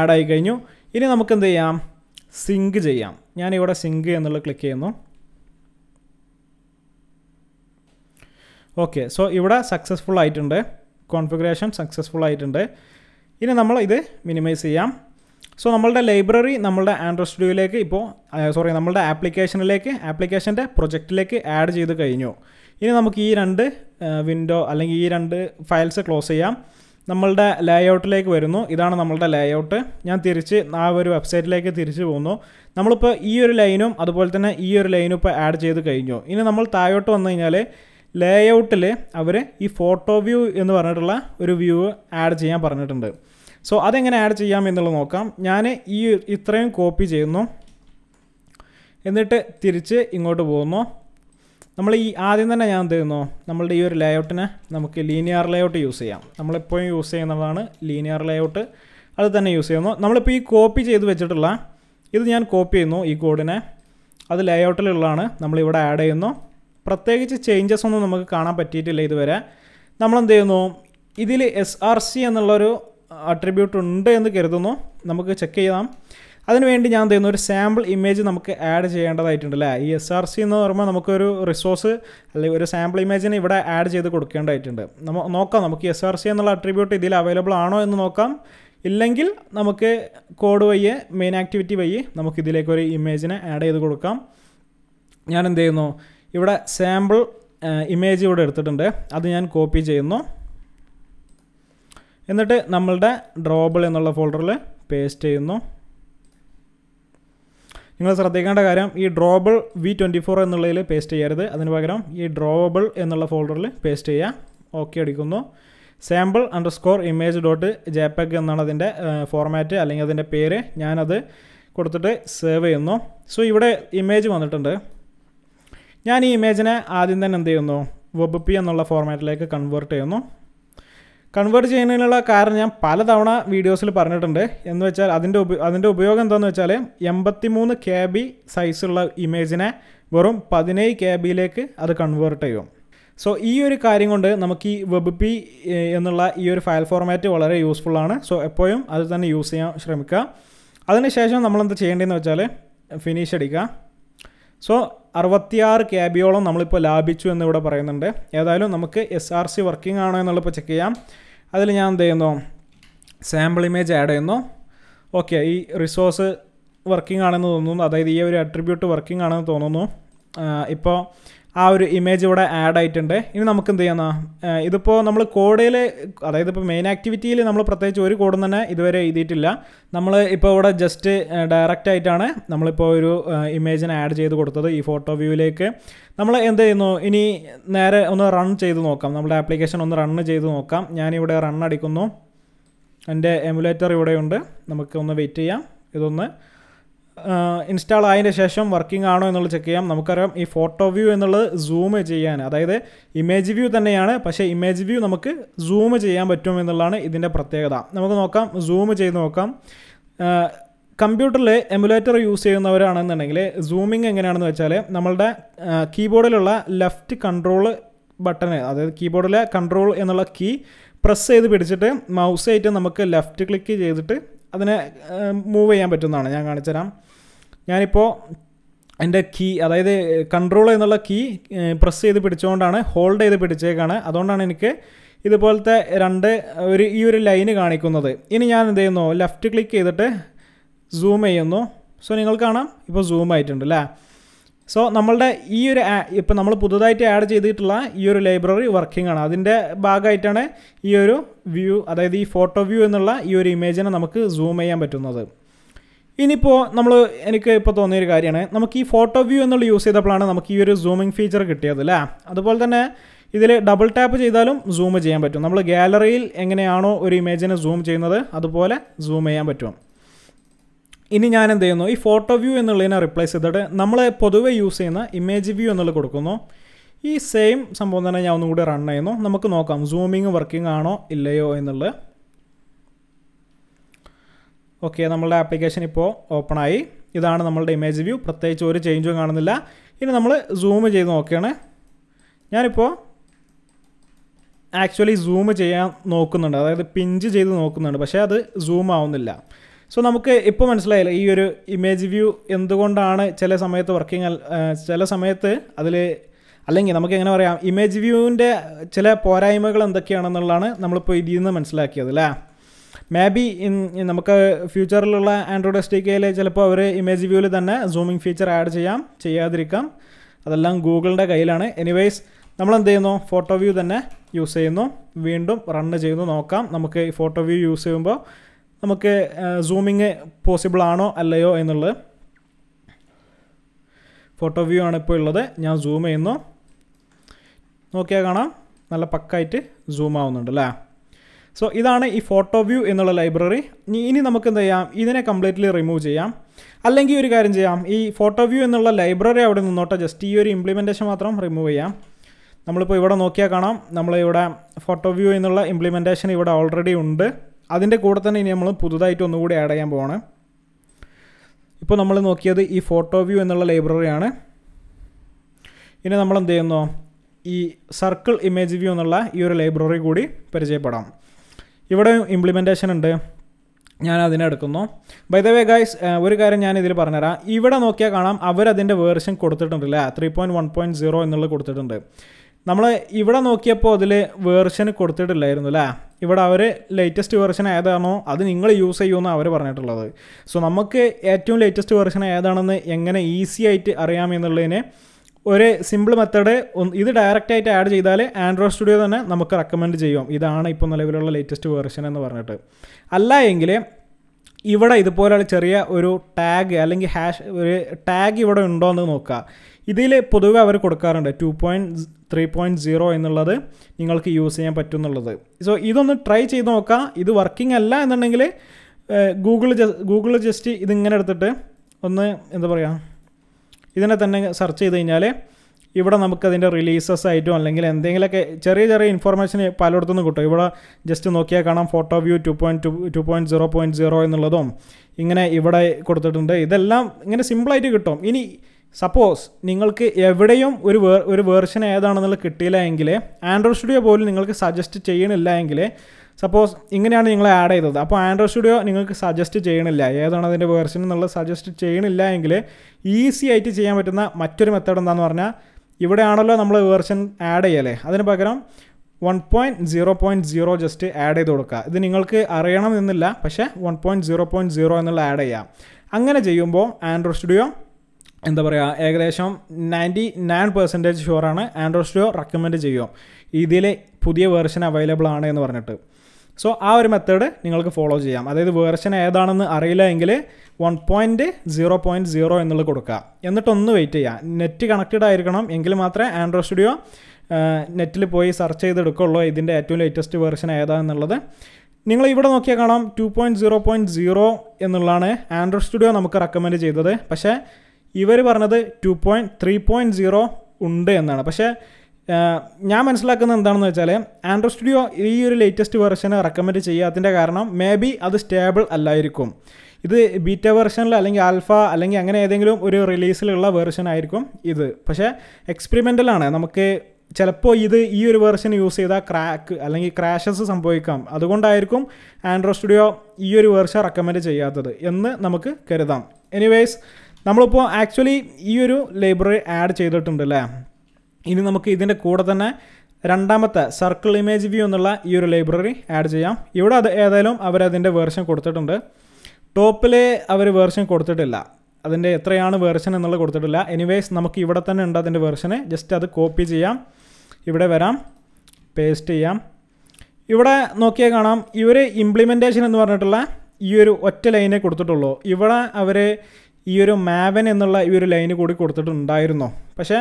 ആഡ് ആയി കഴിഞ്ഞു ഇനി നമുക്ക് എന്ത് ചെയ്യാം സിങ്ക് ചെയ്യാം ഞാനിവിടെ സിങ്ക് എന്നുള്ള ക്ലിക്ക് ചെയ്യുന്നു ഓക്കെ സോ ഇവിടെ സക്സസ്ഫുൾ ആയിട്ടുണ്ട് കോൺഫിഗറേഷൻ സക്സസ്ഫുൾ ആയിട്ടുണ്ട് ഇനി നമ്മൾ ഇത് മിനിമൈസ് ചെയ്യാം സോ നമ്മളുടെ ലൈബ്രറി നമ്മളുടെ ആൻഡ്രോയിഡ് സ്റ്റുഡിയോയിലേക്ക് ഇപ്പോൾ സോറി നമ്മളുടെ ആപ്ലിക്കേഷനിലേക്ക് ആപ്ലിക്കേഷൻ്റെ പ്രൊജക്റ്റിലേക്ക് ആഡ് ചെയ്ത് കഴിഞ്ഞു ഇനി നമുക്ക് ഈ രണ്ട് വിൻഡോ അല്ലെങ്കിൽ ഈ രണ്ട് ഫയൽസ് ക്ലോസ് ചെയ്യാം നമ്മളുടെ ലേഔട്ടിലേക്ക് വരുന്നു ഇതാണ് നമ്മളുടെ ലേഔട്ട് ഞാൻ തിരിച്ച് ആ ഒരു വെബ്സൈറ്റിലേക്ക് തിരിച്ചു പോകുന്നു നമ്മളിപ്പോൾ ഈ ഒരു ലൈനും അതുപോലെ തന്നെ ഈ ഒരു ലൈനും ഇപ്പോൾ ആഡ് ചെയ്ത് കഴിഞ്ഞു ഇനി നമ്മൾ താഴോട്ട് വന്നു കഴിഞ്ഞാൽ ലേഔട്ടിൽ അവർ ഈ ഫോട്ടോ വ്യൂ എന്ന് പറഞ്ഞിട്ടുള്ള ഒരു വ്യൂ ആഡ് ചെയ്യാൻ പറഞ്ഞിട്ടുണ്ട് സോ അതെങ്ങനെ ആഡ് ചെയ്യാം എന്നുള്ളത് നോക്കാം ഞാൻ ഈ ഇത്രയും കോപ്പി ചെയ്യുന്നു എന്നിട്ട് തിരിച്ച് ഇങ്ങോട്ട് പോകുന്നു നമ്മൾ ഈ ആദ്യം തന്നെ ഞാൻ തരുന്നു നമ്മളുടെ ഈ ഒരു ലേഔട്ടിനെ നമുക്ക് ലീനിയർ ലേഔട്ട് യൂസ് ചെയ്യാം നമ്മളിപ്പോഴും യൂസ് ചെയ്യുന്നതാണ് ലീനിയർ ലേഔട്ട് അത് തന്നെ യൂസ് ചെയ്യുന്നു നമ്മളിപ്പോൾ ഈ കോപ്പി ചെയ്ത് വെച്ചിട്ടുള്ള ഇത് ഞാൻ കോപ്പി ചെയ്യുന്നു ഈ കോഡിനെ അത് ലേഔട്ടിലുള്ളതാണ് നമ്മളിവിടെ ആഡ് ചെയ്യുന്നു പ്രത്യേകിച്ച് ചേഞ്ചസ് ഒന്നും നമുക്ക് കാണാൻ പറ്റിയിട്ടില്ല ഇതുവരെ നമ്മളെന്ത് ചെയ്യുന്നു ഇതിൽ എസ് ആർ സി എന്നുള്ളൊരു അട്രിബ്യൂട്ട് ഉണ്ട് എന്ന് കരുതുന്നു നമുക്ക് ചെക്ക് ചെയ്യാം അതിനുവേണ്ടി ഞാൻ തരുന്ന ഒരു സാമ്പിൾ ഇമേജ് നമുക്ക് ആഡ് ചെയ്യേണ്ടതായിട്ടുണ്ടല്ലേ ഈ എസ് ആർ സി എന്ന് പറയുമ്പോൾ നമുക്കൊരു റിസോഴ്സ് അല്ലെങ്കിൽ ഒരു സാമ്പിൾ ഇമേജിന് ഇവിടെ ആഡ് ചെയ്ത് കൊടുക്കേണ്ടതായിട്ടുണ്ട് നമ്മൾ നോക്കാം നമുക്ക് എസ് ആർ സി എന്നുള്ള അട്രിബ്യൂട്ട് ഇതിൽ അവൈലബിൾ ആണോ എന്ന് നോക്കാം ഇല്ലെങ്കിൽ നമുക്ക് കോഡ് വഴിയെ മെയിൻ ആക്ടിവിറ്റി വഴി നമുക്ക് ഇതിലേക്ക് ഒരു ഇമേജിനെ ആഡ് ചെയ്ത് കൊടുക്കാം ഞാൻ എന്ത് ചെയ്യുന്നു ഇവിടെ സാമ്പിൾ ഇമേജ് ഇവിടെ എടുത്തിട്ടുണ്ട് അത് ഞാൻ കോപ്പി ചെയ്യുന്നു എന്നിട്ട് നമ്മളുടെ ഡ്രോബിൾ എന്നുള്ള ഫോൾഡറിൽ പേസ്റ്റ് ചെയ്യുന്നു നിങ്ങൾ ശ്രദ്ധിക്കേണ്ട കാര്യം ഈ ഡ്രോബിൾ വി ട്വൻറ്റി ഫോർ എന്നുള്ളതിൽ പേസ്റ്റ് ചെയ്യരുത് അതിന് പകരം ഈ ഡ്രോബിൾ എന്നുള്ള ഫോൾഡറിൽ പേസ്റ്റ് ചെയ്യുക ഓക്കെ അടിക്കുന്നു sample underscore image dot jpeg എന്നാണ് അതിൻ്റെ ഫോർമാറ്റ് അല്ലെങ്കിൽ അതിൻ്റെ പേര് ഞാനത് കൊടുത്തിട്ട് സേവ് ചെയ്യുന്നു സോ ഇവിടെ ഇമേജ് വന്നിട്ടുണ്ട് ഞാൻ ഈ ഇമേജിനെ ആദ്യം തന്നെ എന്ത് ചെയ്യുന്നു വെബ് പി എന്നുള്ള ഫോർമാറ്റിലേക്ക് കൺവേർട്ട് ചെയ്യുന്നു കൺവേർട്ട് ചെയ്യുന്നതിനുള്ള കാരണം ഞാൻ പലതവണ വീഡിയോസിൽ പറഞ്ഞിട്ടുണ്ട് എന്ന് വെച്ചാൽ അതിൻ്റെ ഉപ അതിൻ്റെ ഉപയോഗം എന്താണെന്ന് വെച്ചാൽ മൂന്ന് കെ ബി സൈസുള്ള ഇമേജിനെ വെറും പതിനേഴ് കെ ബിയിലേക്ക് അത് കൺവേർട്ട് ചെയ്യും സോ ഈ ഒരു കാര്യം കൊണ്ട് നമുക്ക് ഈ വെബ് പി എന്നുള്ള ഈ ഒരു ഫയൽ ഫോർമാറ്റ് വളരെ യൂസ്ഫുൾ ആണ് സോ എപ്പോഴും അത് തന്നെ യൂസ് ചെയ്യാൻ ശ്രമിക്കുക അതിനുശേഷം നമ്മൾ എന്താ ചെയ്യേണ്ടതെന്ന് വെച്ചാൽ ഫിനിഷ് അടിക്കുക സോ അറുപത്തിയാറ് ക്യാബിയോളം നമ്മളിപ്പോൾ ലാഭിച്ചു എന്ന് ഇവിടെ പറയുന്നുണ്ട് ഏതായാലും നമുക്ക് എസ് ആർ സി വർക്കിംഗ് ആണോ എന്നുള്ളപ്പോൾ ചെക്ക് ചെയ്യാം അതിൽ ഞാൻ എന്ത് ചെയ്യുന്നു സാമ്പിൾ ഇമേജ് ആഡ് ചെയ്യുന്നു ഓക്കെ ഈ റിസോഴ്സ് വർക്കിംഗ് ആണെന്ന് തോന്നുന്നു അതായത് ഈ ഒരു അട്രിബ്യൂട്ട് വർക്കിംഗ് ആണെന്ന് തോന്നുന്നു ഇപ്പോൾ ആ ഒരു ഇമേജ് ഇവിടെ ആഡ് ആയിട്ടുണ്ട് ഇനി നമുക്ക് എന്ത് ചെയ്യാന്നാ ഇതിപ്പോൾ നമ്മൾ കോഡിൽ അതായത് ഇപ്പോൾ മെയിൻ ആക്ടിവിറ്റിയിൽ നമ്മൾ പ്രത്യേകിച്ച് ഒരു കോഡും തന്നെ ഇതുവരെ എഴുതിയിട്ടില്ല നമ്മൾ ഇപ്പോൾ ഇവിടെ ജസ്റ്റ് ഡയറക്റ്റ് ആയിട്ടാണ് നമ്മളിപ്പോൾ ഒരു ഇമേജിനെ ആഡ് ചെയ്ത് കൊടുത്തത് ഈ ഫോട്ടോ വ്യൂവിലേക്ക് നമ്മൾ എന്ത് ചെയ്യുന്നു ഇനി നേരെ ഒന്ന് റൺ ചെയ്ത് നോക്കാം നമ്മുടെ ആപ്ലിക്കേഷൻ ഒന്ന് റൺ ചെയ്ത് നോക്കാം ഞാനിവിടെ റൺ അടിക്കുന്നു എൻ്റെ എമുലേറ്റർ ഇവിടെയുണ്ട് നമുക്ക് ഒന്ന് വെയിറ്റ് ചെയ്യാം ഇതൊന്ന് ഇൻസ്റ്റാൾ ആയതിൻ്റെ ശേഷം വർക്കിംഗ് ആണോ എന്നുള്ളത് ചെക്ക് ചെയ്യാം നമുക്കറിയാം ഈ ഫോട്ടോ വ്യൂ എന്നുള്ളത് സൂം ചെയ്യാൻ അതായത് ഇമേജ് വ്യൂ തന്നെയാണ് പക്ഷേ ഇമേജ് വ്യൂ നമുക്ക് സൂം ചെയ്യാൻ പറ്റും എന്നുള്ളതാണ് ഇതിൻ്റെ പ്രത്യേകത നമുക്ക് നോക്കാം സൂം ചെയ്ത് നോക്കാം കമ്പ്യൂട്ടറിൽ എമുലേറ്റർ യൂസ് ചെയ്യുന്നവരാണെന്നുണ്ടെങ്കിൽ സൂമിങ് എങ്ങനെയാണെന്ന് വെച്ചാൽ നമ്മളുടെ കീബോർഡിലുള്ള ലെഫ്റ്റ് കൺട്രോൾ ബട്ടണ് അതായത് കീബോർഡിലെ കൺട്രോൾ എന്നുള്ള കീ പ്രസ് ചെയ്ത് പിടിച്ചിട്ട് മൗസ് ആയിട്ട് നമുക്ക് ലെഫ്റ്റ് ക്ലിക്ക് ചെയ്തിട്ട് അതിനെ മൂവ് ചെയ്യാൻ പറ്റുന്നതാണ് ഞാൻ കാണിച്ചുതരാം ഞാനിപ്പോൾ എൻ്റെ കീ അതായത് കൺട്രോൾ എന്നുള്ള കീ പ്രസ് ചെയ്ത് പിടിച്ചുകൊണ്ടാണ് ഹോൾഡ് ചെയ്ത് പിടിച്ചേക്കാണ് അതുകൊണ്ടാണ് എനിക്ക് ഇതുപോലത്തെ രണ്ട് ഒരു ഈ ഒരു ലൈന് കാണിക്കുന്നത് ഇനി ഞാൻ എന്ത് ചെയ്യുന്നു ലെഫ്റ്റ് ക്ലിക്ക് ചെയ്തിട്ട് സൂം ചെയ്യുന്നു സോ നിങ്ങൾ കാണാം ഇപ്പോൾ സൂം ആയിട്ടുണ്ട് അല്ലേ സോ നമ്മളുടെ ഈ ഒരു ഇപ്പോൾ നമ്മൾ പുതുതായിട്ട് ആഡ് ചെയ്തിട്ടുള്ള ഈ ഒരു ലൈബ്രറി വർക്കിംഗ് ആണ് അതിൻ്റെ ഭാഗമായിട്ടാണ് ഈ ഒരു വ്യൂ അതായത് ഈ ഫോട്ടോ വ്യൂ എന്നുള്ള ഈ ഒരു ഇമേജിനെ നമുക്ക് സൂം ചെയ്യാൻ പറ്റുന്നത് ഇനിയിപ്പോൾ നമ്മൾ എനിക്ക് ഇപ്പോൾ തോന്നിയൊരു കാര്യമാണ് നമുക്ക് ഈ ഫോട്ടോ വ്യൂ എന്നുള്ള യൂസ് ചെയ്തപ്പോഴാണ് നമുക്ക് ഈ ഒരു സൂമിംഗ് ഫീച്ചർ കിട്ടിയത് അല്ലേ അതുപോലെ തന്നെ ഇതിൽ ഡബിൾ ടാപ്പ് ചെയ്താലും സൂം ചെയ്യാൻ പറ്റും നമ്മൾ ഗാലറിയിൽ എങ്ങനെയാണോ ഒരു ഇമേജിനെ സൂം ചെയ്യുന്നത് അതുപോലെ സൂം ചെയ്യാൻ പറ്റും ഇനി ഞാൻ എന്ത് ചെയ്യുന്നു ഈ ഫോട്ടോ വ്യൂ എന്നുള്ളതിനെ റിപ്ലേസ് ചെയ്തിട്ട് നമ്മൾ പൊതുവെ യൂസ് ചെയ്യുന്ന ഇമേജ് വ്യൂ എന്നുള്ളത് കൊടുക്കുന്നു ഈ സെയിം സംഭവം തന്നെ ഞാൻ ഒന്നും കൂടി റൺ ചെയ്യുന്നു നമുക്ക് നോക്കാം സൂമിങ് വർക്കിംഗ് ആണോ ഇല്ലയോ എന്നുള്ളത് ഓക്കെ നമ്മളുടെ ആപ്ലിക്കേഷൻ ഇപ്പോൾ ആയി ഇതാണ് നമ്മളുടെ ഇമേജ് വ്യൂ പ്രത്യേകിച്ച് ഒരു ചേഞ്ചും കാണുന്നില്ല ഇനി നമ്മൾ സൂം ചെയ്ത് നോക്കുകയാണ് ഞാനിപ്പോൾ ആക്ച്വലി സൂം ചെയ്യാൻ നോക്കുന്നുണ്ട് അതായത് പിഞ്ച് ചെയ്ത് നോക്കുന്നുണ്ട് പക്ഷേ അത് സൂം ആവുന്നില്ല സോ നമുക്ക് ഇപ്പോൾ മനസ്സിലായില്ല ഈ ഒരു ഇമേജ് വ്യൂ എന്തുകൊണ്ടാണ് ചില സമയത്ത് വർക്കിംഗ് ചില സമയത്ത് അതിൽ അല്ലെങ്കിൽ നമുക്ക് എങ്ങനെ പറയാം ഇമേജ് വ്യൂവിൻ്റെ ചില പോരായ്മകൾ എന്തൊക്കെയാണെന്നുള്ളതാണ് നമ്മളിപ്പോൾ ഇതിൽ നിന്ന് മനസ്സിലാക്കിയത് അല്ലേ മേ ബി ഇൻ നമുക്ക് ഫ്യൂച്ചറിലുള്ള ആൻഡ്രോയിഡ് എസ് ടി കെയിൽ ചിലപ്പോൾ അവർ ഇമേജ് വ്യൂവിൽ തന്നെ സൂമിംഗ് ഫീച്ചർ ആഡ് ചെയ്യാം ചെയ്യാതിരിക്കാം അതെല്ലാം ഗൂഗിളിൻ്റെ കയ്യിലാണ് എനിവേസ് നമ്മൾ എന്ത് ചെയ്യുന്നു ഫോട്ടോ വ്യൂ തന്നെ യൂസ് ചെയ്യുന്നു വീണ്ടും റണ്ണ് ചെയ്യുന്നു നോക്കാം നമുക്ക് ഈ ഫോട്ടോ വ്യൂ യൂസ് ചെയ്യുമ്പോൾ നമുക്ക് സൂമിങ് പോസിബിൾ ആണോ അല്ലയോ എന്നുള്ളത് ഫോട്ടോ വ്യൂ ആണ് ഇപ്പോൾ ഉള്ളത് ഞാൻ സൂം ചെയ്യുന്നു നോക്കിയാൽ കാണാം നല്ല പക്കായിട്ട് സൂം ആവുന്നുണ്ട് അല്ലേ സോ ഇതാണ് ഈ ഫോട്ടോ വ്യൂ എന്നുള്ള ലൈബ്രറി ഇനി നമുക്ക് എന്ത് ചെയ്യാം ഇതിനെ കംപ്ലീറ്റ്ലി റിമൂവ് ചെയ്യാം അല്ലെങ്കിൽ ഒരു കാര്യം ചെയ്യാം ഈ ഫോട്ടോ വ്യൂ എന്നുള്ള ലൈബ്രറി അവിടെ നിന്നോട്ടെ ജസ്റ്റ് ഈ ഒരു ഇംപ്ലിമെൻറ്റേഷൻ മാത്രം റിമൂവ് ചെയ്യാം നമ്മളിപ്പോൾ ഇവിടെ നോക്കിയാൽ കാണാം നമ്മളിവിടെ ഫോട്ടോ വ്യൂ എന്നുള്ള ഇംപ്ലിമെൻറ്റേഷൻ ഇവിടെ ഓൾറെഡി ഉണ്ട് അതിൻ്റെ കൂടെ തന്നെ ഇനി നമ്മൾ പുതുതായിട്ട് ഒന്നുകൂടി ആഡ് ചെയ്യാൻ പോവാണ് ഇപ്പോൾ നമ്മൾ നോക്കിയത് ഈ ഫോട്ടോ വ്യൂ എന്നുള്ള ലൈബ്രറിയാണ് ഇനി നമ്മൾ എന്ത് ചെയ്യുന്നു ഈ സർക്കിൾ ഇമേജ് വ്യൂ എന്നുള്ള ഈ ഒരു ലൈബ്രറി കൂടി പരിചയപ്പെടാം ഇവിടെ ഇംപ്ലിമെൻറ്റേഷൻ ഉണ്ട് ഞാൻ അതിനെടുക്കുന്നു ബൈ ദ വേ ഗൈസ് ഒരു കാര്യം ഞാൻ ഇതിൽ പറഞ്ഞുതരാം ഇവിടെ നോക്കിയാൽ കാണാം അവരതിൻ്റെ വേർഷൻ കൊടുത്തിട്ടുണ്ട് അല്ലേ three point one point zero എന്നുള്ളത് കൊടുത്തിട്ടുണ്ട് നമ്മൾ ഇവിടെ നോക്കിയപ്പോൾ അതിൽ വേർഷൻ കൊടുത്തിട്ടില്ലായിരുന്നു അല്ലേ ഇവിടെ അവർ ലേറ്റസ്റ്റ് വേർഷൻ ഏതാണോ അത് നിങ്ങൾ യൂസ് ചെയ്യുമെന്ന് അവർ പറഞ്ഞിട്ടുള്ളത് സോ നമുക്ക് ഏറ്റവും ലേറ്റസ്റ്റ് വേർഷൻ ഏതാണെന്ന് എങ്ങനെ ഈസി ആയിട്ട് അറിയാമെന്നുള്ളതിന് ഒരു സിമ്പിൾ മെത്തേഡ് ഇത് ഡയറക്റ്റ് ആയിട്ട് ആഡ് ചെയ്താൽ ആൻഡ്രോയിഡ് സ്റ്റുഡിയോ തന്നെ നമുക്ക് റെക്കമെൻഡ് ചെയ്യും ഇതാണ് ഇപ്പോൾ നിലവിലുള്ള ലേറ്റസ്റ്റ് വേർഷൻ എന്ന് പറഞ്ഞിട്ട് അല്ല എങ്കിൽ ഇവിടെ ഇതുപോലെയുള്ള ചെറിയ ഒരു ടാഗ് അല്ലെങ്കിൽ ഹാഷ് ഒരു ടാഗ് ഇവിടെ ഉണ്ടോ എന്ന് നോക്കുക ഇതിൽ പൊതുവെ അവർ കൊടുക്കാറുണ്ട് two point three point zero എന്നുള്ളത് നിങ്ങൾക്ക് യൂസ് ചെയ്യാൻ പറ്റും എന്നുള്ളത് സോ ഇതൊന്ന് ട്രൈ ചെയ്ത് നോക്കുക ഇത് വർക്കിംഗ് അല്ല എന്നുണ്ടെങ്കിൽ ഗൂഗിൾ ഗൂഗിൾ ജസ്റ്റ് ഇതിങ്ങനെ എടുത്തിട്ട് ഒന്ന് എന്താ പറയുക ഇതിനെ തന്നെ സെർച്ച് ചെയ്ത് കഴിഞ്ഞാൽ ഇവിടെ നമുക്കതിൻ്റെ റിലീസസ് ആയിട്ടും അല്ലെങ്കിൽ എന്തെങ്കിലുമൊക്കെ ചെറിയ ചെറിയ ഇൻഫർമേഷൻ പലയിടത്തുനിന്ന് കിട്ടും ഇവിടെ ജസ്റ്റ് നോക്കിയാൽ കാണാം photo view two point two two point zero point zero എന്നുള്ളതും ഇങ്ങനെ ഇവിടെ കൊടുത്തിട്ടുണ്ട് ഇതെല്ലാം ഇങ്ങനെ സിമ്പിളായിട്ട് കിട്ടും ഇനി സപ്പോസ് നിങ്ങൾക്ക് എവിടെയും ഒരു വേർ ഒരു വേർഷൻ ഏതാണെന്നുള്ളത് കിട്ടിയില്ല എങ്കിൽ ആൻഡ്രോയിഡ് സ്റ്റുഡിയോ പോലും നിങ്ങൾക്ക് സജസ്റ്റ് ചെയ്യണില്ല എങ്കിൽ സപ്പോസ് ഇങ്ങനെയാണ് നിങ്ങൾ ആഡ് ചെയ്തത് അപ്പോൾ ആൻഡ്രോയിഡ് സ്റ്റുഡിയോ നിങ്ങൾക്ക് സജസ്റ്റ് ചെയ്യണില്ല ഏതാണ് അതിൻ്റെ വേർഷൻ എന്നുള്ളത് സജസ്റ്റ് ചെയ്യണില്ല എങ്കിൽ ഈസി ആയിട്ട് ചെയ്യാൻ പറ്റുന്ന മറ്റൊരു മെത്തേഡ് എന്താന്ന് പറഞ്ഞാൽ ഇവിടെയാണല്ലോ നമ്മൾ വേർഷൻ ആഡ് ചെയ്യലേ അതിന് പകരം one point zero point zero just add ചെയ്ത് കൊടുക്കുക ഇത് നിങ്ങൾക്ക് അറിയണം എന്നില്ല പക്ഷേ one point zero point zero എന്നുള്ള ആഡ് ചെയ്യാം അങ്ങനെ ചെയ്യുമ്പോൾ ആൻഡ്രോയിഡ് സ്റ്റുഡിയോ എന്താ പറയുക ഏകദേശം നയൻറ്റി നയൻ പെർസെൻറ്റേജ് ഷുവറാണ് ആൻഡ്രോയിഡ് സ്റ്റുഡിയോ റെക്കമെൻഡ് ചെയ്യുക ഇതിലെ പുതിയ വേർഷൻ അവൈലബിൾ ആണ് എന്ന് പറഞ്ഞിട്ട് സോ ആ ഒരു മെത്തേഡ് നിങ്ങൾക്ക് ഫോളോ ചെയ്യാം അതായത് വേർഷൻ ഏതാണെന്ന് അറിയില്ല എങ്കിൽ one point zero point zero എന്നുള്ളത് കൊടുക്കുക എന്നിട്ടൊന്ന് വെയിറ്റ് ചെയ്യുക നെറ്റ് കണക്റ്റഡ് ആയിരിക്കണം എങ്കിൽ മാത്രമേ ആൻഡ്രോയിഡ് സ്റ്റുഡിയോ നെറ്റിൽ പോയി സെർച്ച് ചെയ്തെടുക്കുള്ളൂ ഇതിൻ്റെ ഏറ്റവും ലേറ്റസ്റ്റ് വേർഷൻ ഏതാണെന്നുള്ളത് നിങ്ങൾ ഇവിടെ നോക്കിയാൽ കാണാം two point zero point zero എന്നുള്ളതാണ് ആൻഡ്രോയിഡ് സ്റ്റുഡിയോ നമുക്ക് റെക്കമെൻഡ് ചെയ്തത് പക്ഷേ ഇവർ പറഞ്ഞത് two point three point zero ഉണ്ട് എന്നാണ് പക്ഷേ ഞാൻ മനസ്സിലാക്കുന്നത് എന്താണെന്ന് വെച്ചാൽ ആൻഡ്രോ സ്റ്റുഡിയോ ഈ ഒരു ലേറ്റസ്റ്റ് വെർഷന് റെക്കമെൻഡ് ചെയ്യാത്തതിൻ്റെ കാരണം മേ ബി അത് സ്റ്റേബിൾ അല്ലായിരിക്കും ഇത് ബീറ്റ വെർഷനിൽ അല്ലെങ്കിൽ ആൽഫ അല്ലെങ്കിൽ അങ്ങനെ ഏതെങ്കിലും ഒരു റിലീസിലുള്ള വെർഷൻ ആയിരിക്കും ഇത് പക്ഷേ എക്സ്പെരിമെൻ്റലാണ് നമുക്ക് ചിലപ്പോൾ ഇത് ഈ ഒരു വെർഷൻ യൂസ് ചെയ്താൽ ക്രാക്ക് അല്ലെങ്കിൽ ക്രാഷസ് സംഭവിക്കാം അതുകൊണ്ടായിരിക്കും ആൻഡ്രോ സ്റ്റുഡിയോ ഈ ഒരു വെർഷൻ റെക്കമെൻഡ് ചെയ്യാത്തത് എന്ന് നമുക്ക് കരുതാം എനിവേയ്സ് നമ്മളിപ്പോൾ ആക്ച്വലി ഈ ഒരു ലൈബ്രറി ആഡ് ചെയ്തിട്ടുണ്ട് അല്ലേ ഇനി നമുക്ക് ഇതിൻ്റെ കൂടെ തന്നെ രണ്ടാമത്തെ സർക്കിൾ ഇമേജ് വ്യൂ എന്നുള്ള ഈ ഒരു ലൈബ്രറി ആഡ് ചെയ്യാം ഇവിടെ അത് ഏതായാലും അവരതിൻ്റെ വേർഷൻ കൊടുത്തിട്ടുണ്ട് ടോപ്പിൽ അവർ വേർഷൻ കൊടുത്തിട്ടില്ല അതിൻ്റെ എത്രയാണ് വേർഷൻ എന്നുള്ളത് കൊടുത്തിട്ടില്ല എനിവേസ് നമുക്ക് ഇവിടെ തന്നെ ഉണ്ട് അതിൻ്റെ വേർഷന് ജസ്റ്റ് അത് കോപ്പി ചെയ്യാം ഇവിടെ വരാം പേസ്റ്റ് ചെയ്യാം ഇവിടെ നോക്കിയാൽ കാണാം ഇവർ ഇംപ്ലിമെൻറ്റേഷൻ എന്ന് പറഞ്ഞിട്ടുള്ള ഈ ഒരു ഒറ്റ ലൈനെ കൊടുത്തിട്ടുള്ളൂ ഇവിടെ അവർ ഈ ഒരു മാവൻ എന്നുള്ള ഈ ഒരു ലൈന് കൂടി കൊടുത്തിട്ടുണ്ടായിരുന്നോ പക്ഷേ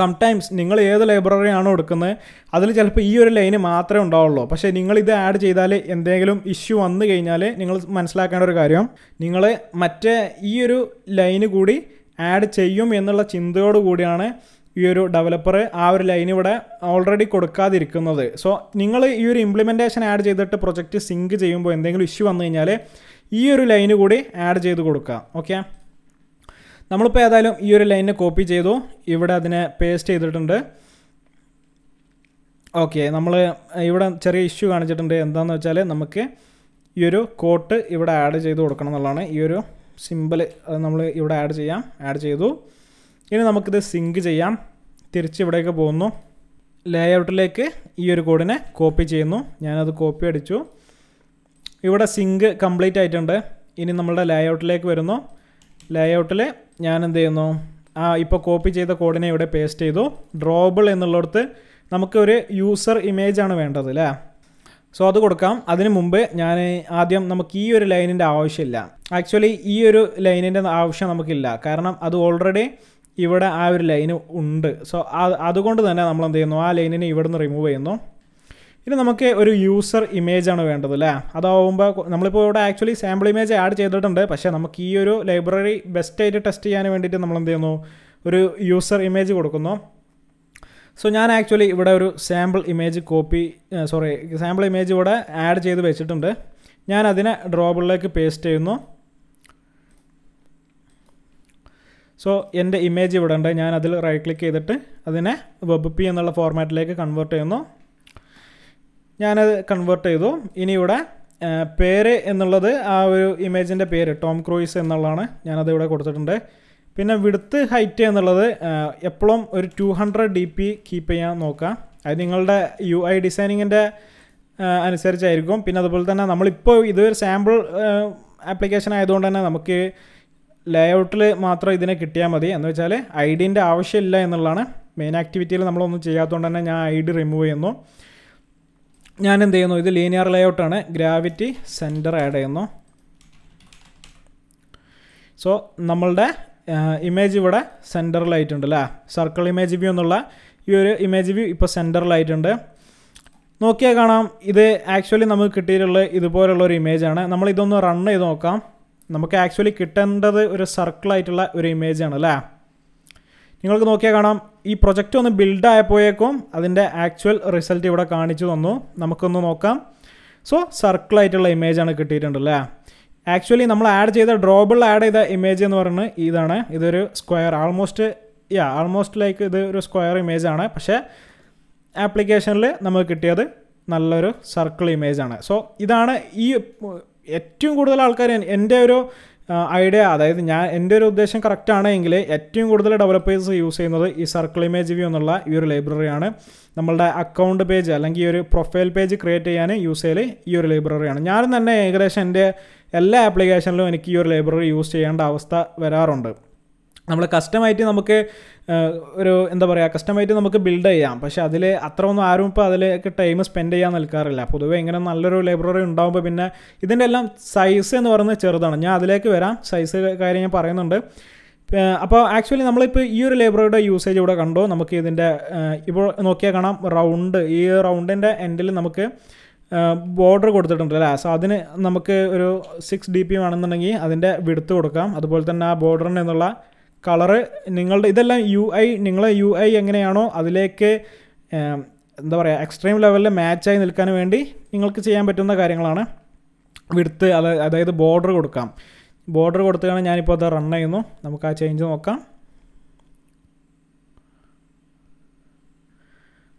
സംടൈംസ് നിങ്ങൾ ഏത് ലൈബ്രറി എടുക്കുന്നത് അതിൽ ചിലപ്പോൾ ഈ ഒരു ലൈന് മാത്രമേ ഉണ്ടാവുള്ളൂ പക്ഷേ നിങ്ങൾ ഇത് ആഡ് ചെയ്താൽ എന്തെങ്കിലും ഇഷ്യൂ വന്നു കഴിഞ്ഞാൽ നിങ്ങൾ മനസ്സിലാക്കേണ്ട ഒരു കാര്യം നിങ്ങൾ മറ്റേ ഈ ഒരു ലൈന് കൂടി ആഡ് ചെയ്യും എന്നുള്ള ചിന്തയോടു കൂടിയാണ് ഈ ഒരു ഡെവലപ്പർ ആ ഒരു ലൈൻ ഇവിടെ ഓൾറെഡി കൊടുക്കാതിരിക്കുന്നത് സോ നിങ്ങൾ ഈ ഒരു ഇംപ്ലിമെൻറ്റേഷൻ ആഡ് ചെയ്തിട്ട് പ്രൊജക്റ്റ് സിങ്ക് ചെയ്യുമ്പോൾ എന്തെങ്കിലും ഇഷ്യൂ വന്നു കഴിഞ്ഞാൽ ഈ ഒരു ലൈൻ കൂടി ആഡ് ചെയ്ത് കൊടുക്കുക ഓക്കെ നമ്മളിപ്പോൾ ഏതായാലും ഈ ഒരു ലൈനിനെ കോപ്പി ചെയ്തു ഇവിടെ അതിനെ പേസ്റ്റ് ചെയ്തിട്ടുണ്ട് ഓക്കെ നമ്മൾ ഇവിടെ ചെറിയ ഇഷ്യൂ കാണിച്ചിട്ടുണ്ട് എന്താണെന്ന് വെച്ചാൽ നമുക്ക് ഈ ഒരു കോട്ട് ഇവിടെ ആഡ് ചെയ്ത് കൊടുക്കണം എന്നുള്ളതാണ് ഈ ഒരു സിമ്പിൾ നമ്മൾ ഇവിടെ ആഡ് ചെയ്യാം ആഡ് ചെയ്തു ഇനി നമുക്കിത് സിങ്ക് ചെയ്യാം ഇവിടേക്ക് പോകുന്നു ലേ ഔട്ടിലേക്ക് ഈ ഒരു കോഡിനെ കോപ്പി ചെയ്യുന്നു ഞാനത് കോപ്പി അടിച്ചു ഇവിടെ സിങ്ക് കംപ്ലീറ്റ് ആയിട്ടുണ്ട് ഇനി നമ്മളുടെ ലേഔട്ടിലേക്ക് വരുന്നു ലേഔട്ടിൽ ഞാൻ എന്ത് ചെയ്യുന്നു ആ ഇപ്പോൾ കോപ്പി ചെയ്ത കോഡിനെ ഇവിടെ പേസ്റ്റ് ചെയ്തു ഡ്രോബിൾ എന്നുള്ളിടത്ത് നമുക്കൊരു യൂസർ ഇമേജ് ആണ് വേണ്ടത് അല്ലേ സോ അത് കൊടുക്കാം അതിന് മുമ്പ് ഞാൻ ആദ്യം നമുക്ക് ഈ ഒരു ലൈനിൻ്റെ ആവശ്യമില്ല ആക്ച്വലി ഈ ഒരു ലൈനിൻ്റെ ആവശ്യം നമുക്കില്ല കാരണം അത് ഓൾറെഡി ഇവിടെ ആ ഒരു ലൈന് ഉണ്ട് സോ അതുകൊണ്ട് തന്നെ നമ്മൾ എന്ത് ചെയ്യുന്നു ആ ലൈനിനെ ഇവിടെ നിന്ന് റിമൂവ് ചെയ്യുന്നു ഇനി നമുക്ക് ഒരു യൂസർ ഇമേജ് ആണ് വേണ്ടത് അല്ലേ അതാവുമ്പോൾ നമ്മളിപ്പോൾ ഇവിടെ ആക്ച്വലി സാമ്പിൾ ഇമേജ് ആഡ് ചെയ്തിട്ടുണ്ട് പക്ഷേ നമുക്ക് ഈ ഒരു ലൈബ്രറി ബെസ്റ്റ് ആയിട്ട് ടെസ്റ്റ് ചെയ്യാൻ വേണ്ടിയിട്ട് നമ്മൾ എന്ത് ചെയ്യുന്നു ഒരു യൂസർ ഇമേജ് കൊടുക്കുന്നു സോ ഞാൻ ആക്ച്വലി ഇവിടെ ഒരു sample image copy sorry sample image ഇവിടെ ആഡ് ചെയ്ത് വെച്ചിട്ടുണ്ട് ഞാൻ അതിനെ ഡ്രോബിളിലേക്ക് പേസ്റ്റ് ചെയ്യുന്നു സോ എൻ്റെ ഇമേജ് ഇവിടെ ഉണ്ട് ഞാൻ അതിൽ റൈറ്റ് ക്ലിക്ക് ചെയ്തിട്ട് അതിനെ വെബ് പി എന്നുള്ള ഫോർമാറ്റിലേക്ക് കൺവേർട്ട് ചെയ്യുന്നു ഞാനത് കൺവേർട്ട് ചെയ്തു ഇനി ഇവിടെ പേര് എന്നുള്ളത് ആ ഒരു ഇമേജിൻ്റെ പേര് ടോം ക്രൂയിസ് എന്നുള്ളതാണ് ഞാനത് ഇവിടെ കൊടുത്തിട്ടുണ്ട് പിന്നെ വിടുത്ത് ഹൈറ്റ് എന്നുള്ളത് എപ്പോഴും ഒരു two hundred D P keep ചെയ്യാൻ നോക്കുക അത് നിങ്ങളുടെ യു ഐ ഡിസൈനിങ്ങിൻ്റെ അനുസരിച്ചായിരിക്കും പിന്നെ അതുപോലെ തന്നെ നമ്മളിപ്പോൾ ഇതൊരു സാമ്പിൾ ആപ്ലിക്കേഷൻ ആയതുകൊണ്ട് തന്നെ നമുക്ക് ലേഔട്ടിൽ മാത്രം ഇതിനെ കിട്ടിയാൽ മതി എന്ന് വെച്ചാൽ ഐ ഡിൻ്റെ ആവശ്യമില്ല എന്നുള്ളതാണ് മെയിൻ ആക്ടിവിറ്റിയിൽ നമ്മളൊന്നും ചെയ്യാത്തതുകൊണ്ട് തന്നെ ഞാൻ ഐ ഡി റിമൂവ് ചെയ്യുന്നു ഞാൻ എന്ത് ചെയ്യുന്നു ഇത് ലീനിയർ ആണ് ഗ്രാവിറ്റി സെൻറ്റർ ആഡ് ചെയ്യുന്നു സോ നമ്മളുടെ ഇമേജ് ഇവിടെ സെൻറ്ററിലായിട്ടുണ്ട് അല്ലേ സർക്കിൾ ഇമേജ് വ്യൂ എന്നുള്ള ഈ ഒരു ഇമേജ് വ്യൂ ഇപ്പോൾ സെൻറ്ററിലായിട്ടുണ്ട് നോക്കിയാൽ കാണാം ഇത് ആക്ച്വലി നമുക്ക് കിട്ടിയിട്ടുള്ള ഇതുപോലുള്ള ഒരു ഇമേജാണ് നമ്മൾ ഇതൊന്ന് റൺ ചെയ്ത് നോക്കാം നമുക്ക് ആക്ച്വലി കിട്ടേണ്ടത് ഒരു സർക്കിളായിട്ടുള്ള ഒരു ഇമേജാണ് അല്ലേ നിങ്ങൾക്ക് നോക്കിയാൽ കാണാം ഈ പ്രൊജക്റ്റ് ഒന്ന് ബിൽഡ് ആയപ്പോഴേക്കും അതിൻ്റെ ആക്ച്വൽ റിസൾട്ട് ഇവിടെ കാണിച്ചു തന്നു നമുക്കൊന്ന് നോക്കാം സോ സർക്കിളായിട്ടുള്ള ഇമേജാണ് കിട്ടിയിട്ടുണ്ട് അല്ലേ ആക്ച്വലി നമ്മൾ ആഡ് ചെയ്ത ഡ്രോബിൾ ആഡ് ചെയ്ത ഇമേജ് എന്ന് പറയുന്നത് ഇതാണ് ഇതൊരു square almost yeah almost like ഇത് ഒരു സ്ക്വയർ ഇമേജ് ആണ് പക്ഷേ ആപ്ലിക്കേഷനിൽ നമുക്ക് കിട്ടിയത് നല്ലൊരു സർക്കിൾ ഇമേജ് ആണ് സോ ഇതാണ് ഈ ഏറ്റവും കൂടുതൽ ആൾക്കാർ എൻ്റെ ഒരു ഐഡിയ അതായത് ഞാൻ എൻ്റെ ഒരു ഉദ്ദേശം കറക്റ്റ് ആണെങ്കിൽ ഏറ്റവും കൂടുതൽ ഡെവലപ്പേഴ്സ് യൂസ് ചെയ്യുന്നത് ഈ സർക്കിൾ ഇമേജ് വ്യൂ എന്നുള്ള ഈ ഒരു ലൈബ്രറിയാണ് നമ്മളുടെ അക്കൗണ്ട് പേജ് അല്ലെങ്കിൽ ഈ ഒരു പ്രൊഫൈൽ പേജ് ക്രിയേറ്റ് ചെയ്യാൻ യൂസ് ചെയ്യൽ ഈ ഒരു ലൈബ്രറിയാണ് ഞാനും തന്നെ ഏകദേശം എൻ്റെ എല്ലാ ആപ്ലിക്കേഷനിലും എനിക്ക് ഈ ഒരു ലൈബ്രറി യൂസ് ചെയ്യേണ്ട അവസ്ഥ വരാറുണ്ട് നമ്മൾ കസ്റ്റമായിട്ട് നമുക്ക് ഒരു എന്താ പറയുക കസ്റ്റമായിട്ട് നമുക്ക് ബിൽഡ് ചെയ്യാം പക്ഷേ അതിൽ അത്ര ഒന്നും ആരും ഇപ്പോൾ അതിലേക്ക് ടൈം സ്പെൻഡ് ചെയ്യാൻ നിൽക്കാറില്ല പൊതുവെ ഇങ്ങനെ നല്ലൊരു ലൈബ്രറി ഉണ്ടാകുമ്പോൾ പിന്നെ ഇതിൻ്റെ എല്ലാം സൈസ് എന്ന് പറയുന്നത് ചെറുതാണ് ഞാൻ അതിലേക്ക് വരാം സൈസ് കാര്യം ഞാൻ പറയുന്നുണ്ട് അപ്പോൾ ആക്ച്വലി നമ്മളിപ്പോൾ ഈ ഒരു ലൈബ്രറിയുടെ യൂസേജ് ഇവിടെ കണ്ടോ നമുക്ക് ഇതിൻ്റെ ഇപ്പോൾ നോക്കിയാൽ കാണാം റൗണ്ട് ഈ റൗണ്ടിൻ്റെ എൻഡിൽ നമുക്ക് ബോർഡർ കൊടുത്തിട്ടുണ്ട് അല്ലേ സോ അതിന് നമുക്ക് ഒരു സിക്സ് ഡി പി വേണമെന്നുണ്ടെങ്കിൽ അതിൻ്റെ വിടുത്ത് കൊടുക്കാം അതുപോലെ തന്നെ ആ ബോർഡറിന് എന്നുള്ള കളറ് നിങ്ങളുടെ ഇതെല്ലാം യു ഐ നിങ്ങളെ യു ഐ എങ്ങനെയാണോ അതിലേക്ക് എന്താ പറയുക എക്സ്ട്രീം ലെവലിൽ മാച്ചായി നിൽക്കാൻ വേണ്ടി നിങ്ങൾക്ക് ചെയ്യാൻ പറ്റുന്ന കാര്യങ്ങളാണ് വിടുത്ത് അതായത് ബോർഡർ കൊടുക്കാം ബോർഡർ കൊടുത്താണ് ഞാനിപ്പോൾ അത് റൺ ചെയ്യുന്നു നമുക്ക് ആ ചേഞ്ച് നോക്കാം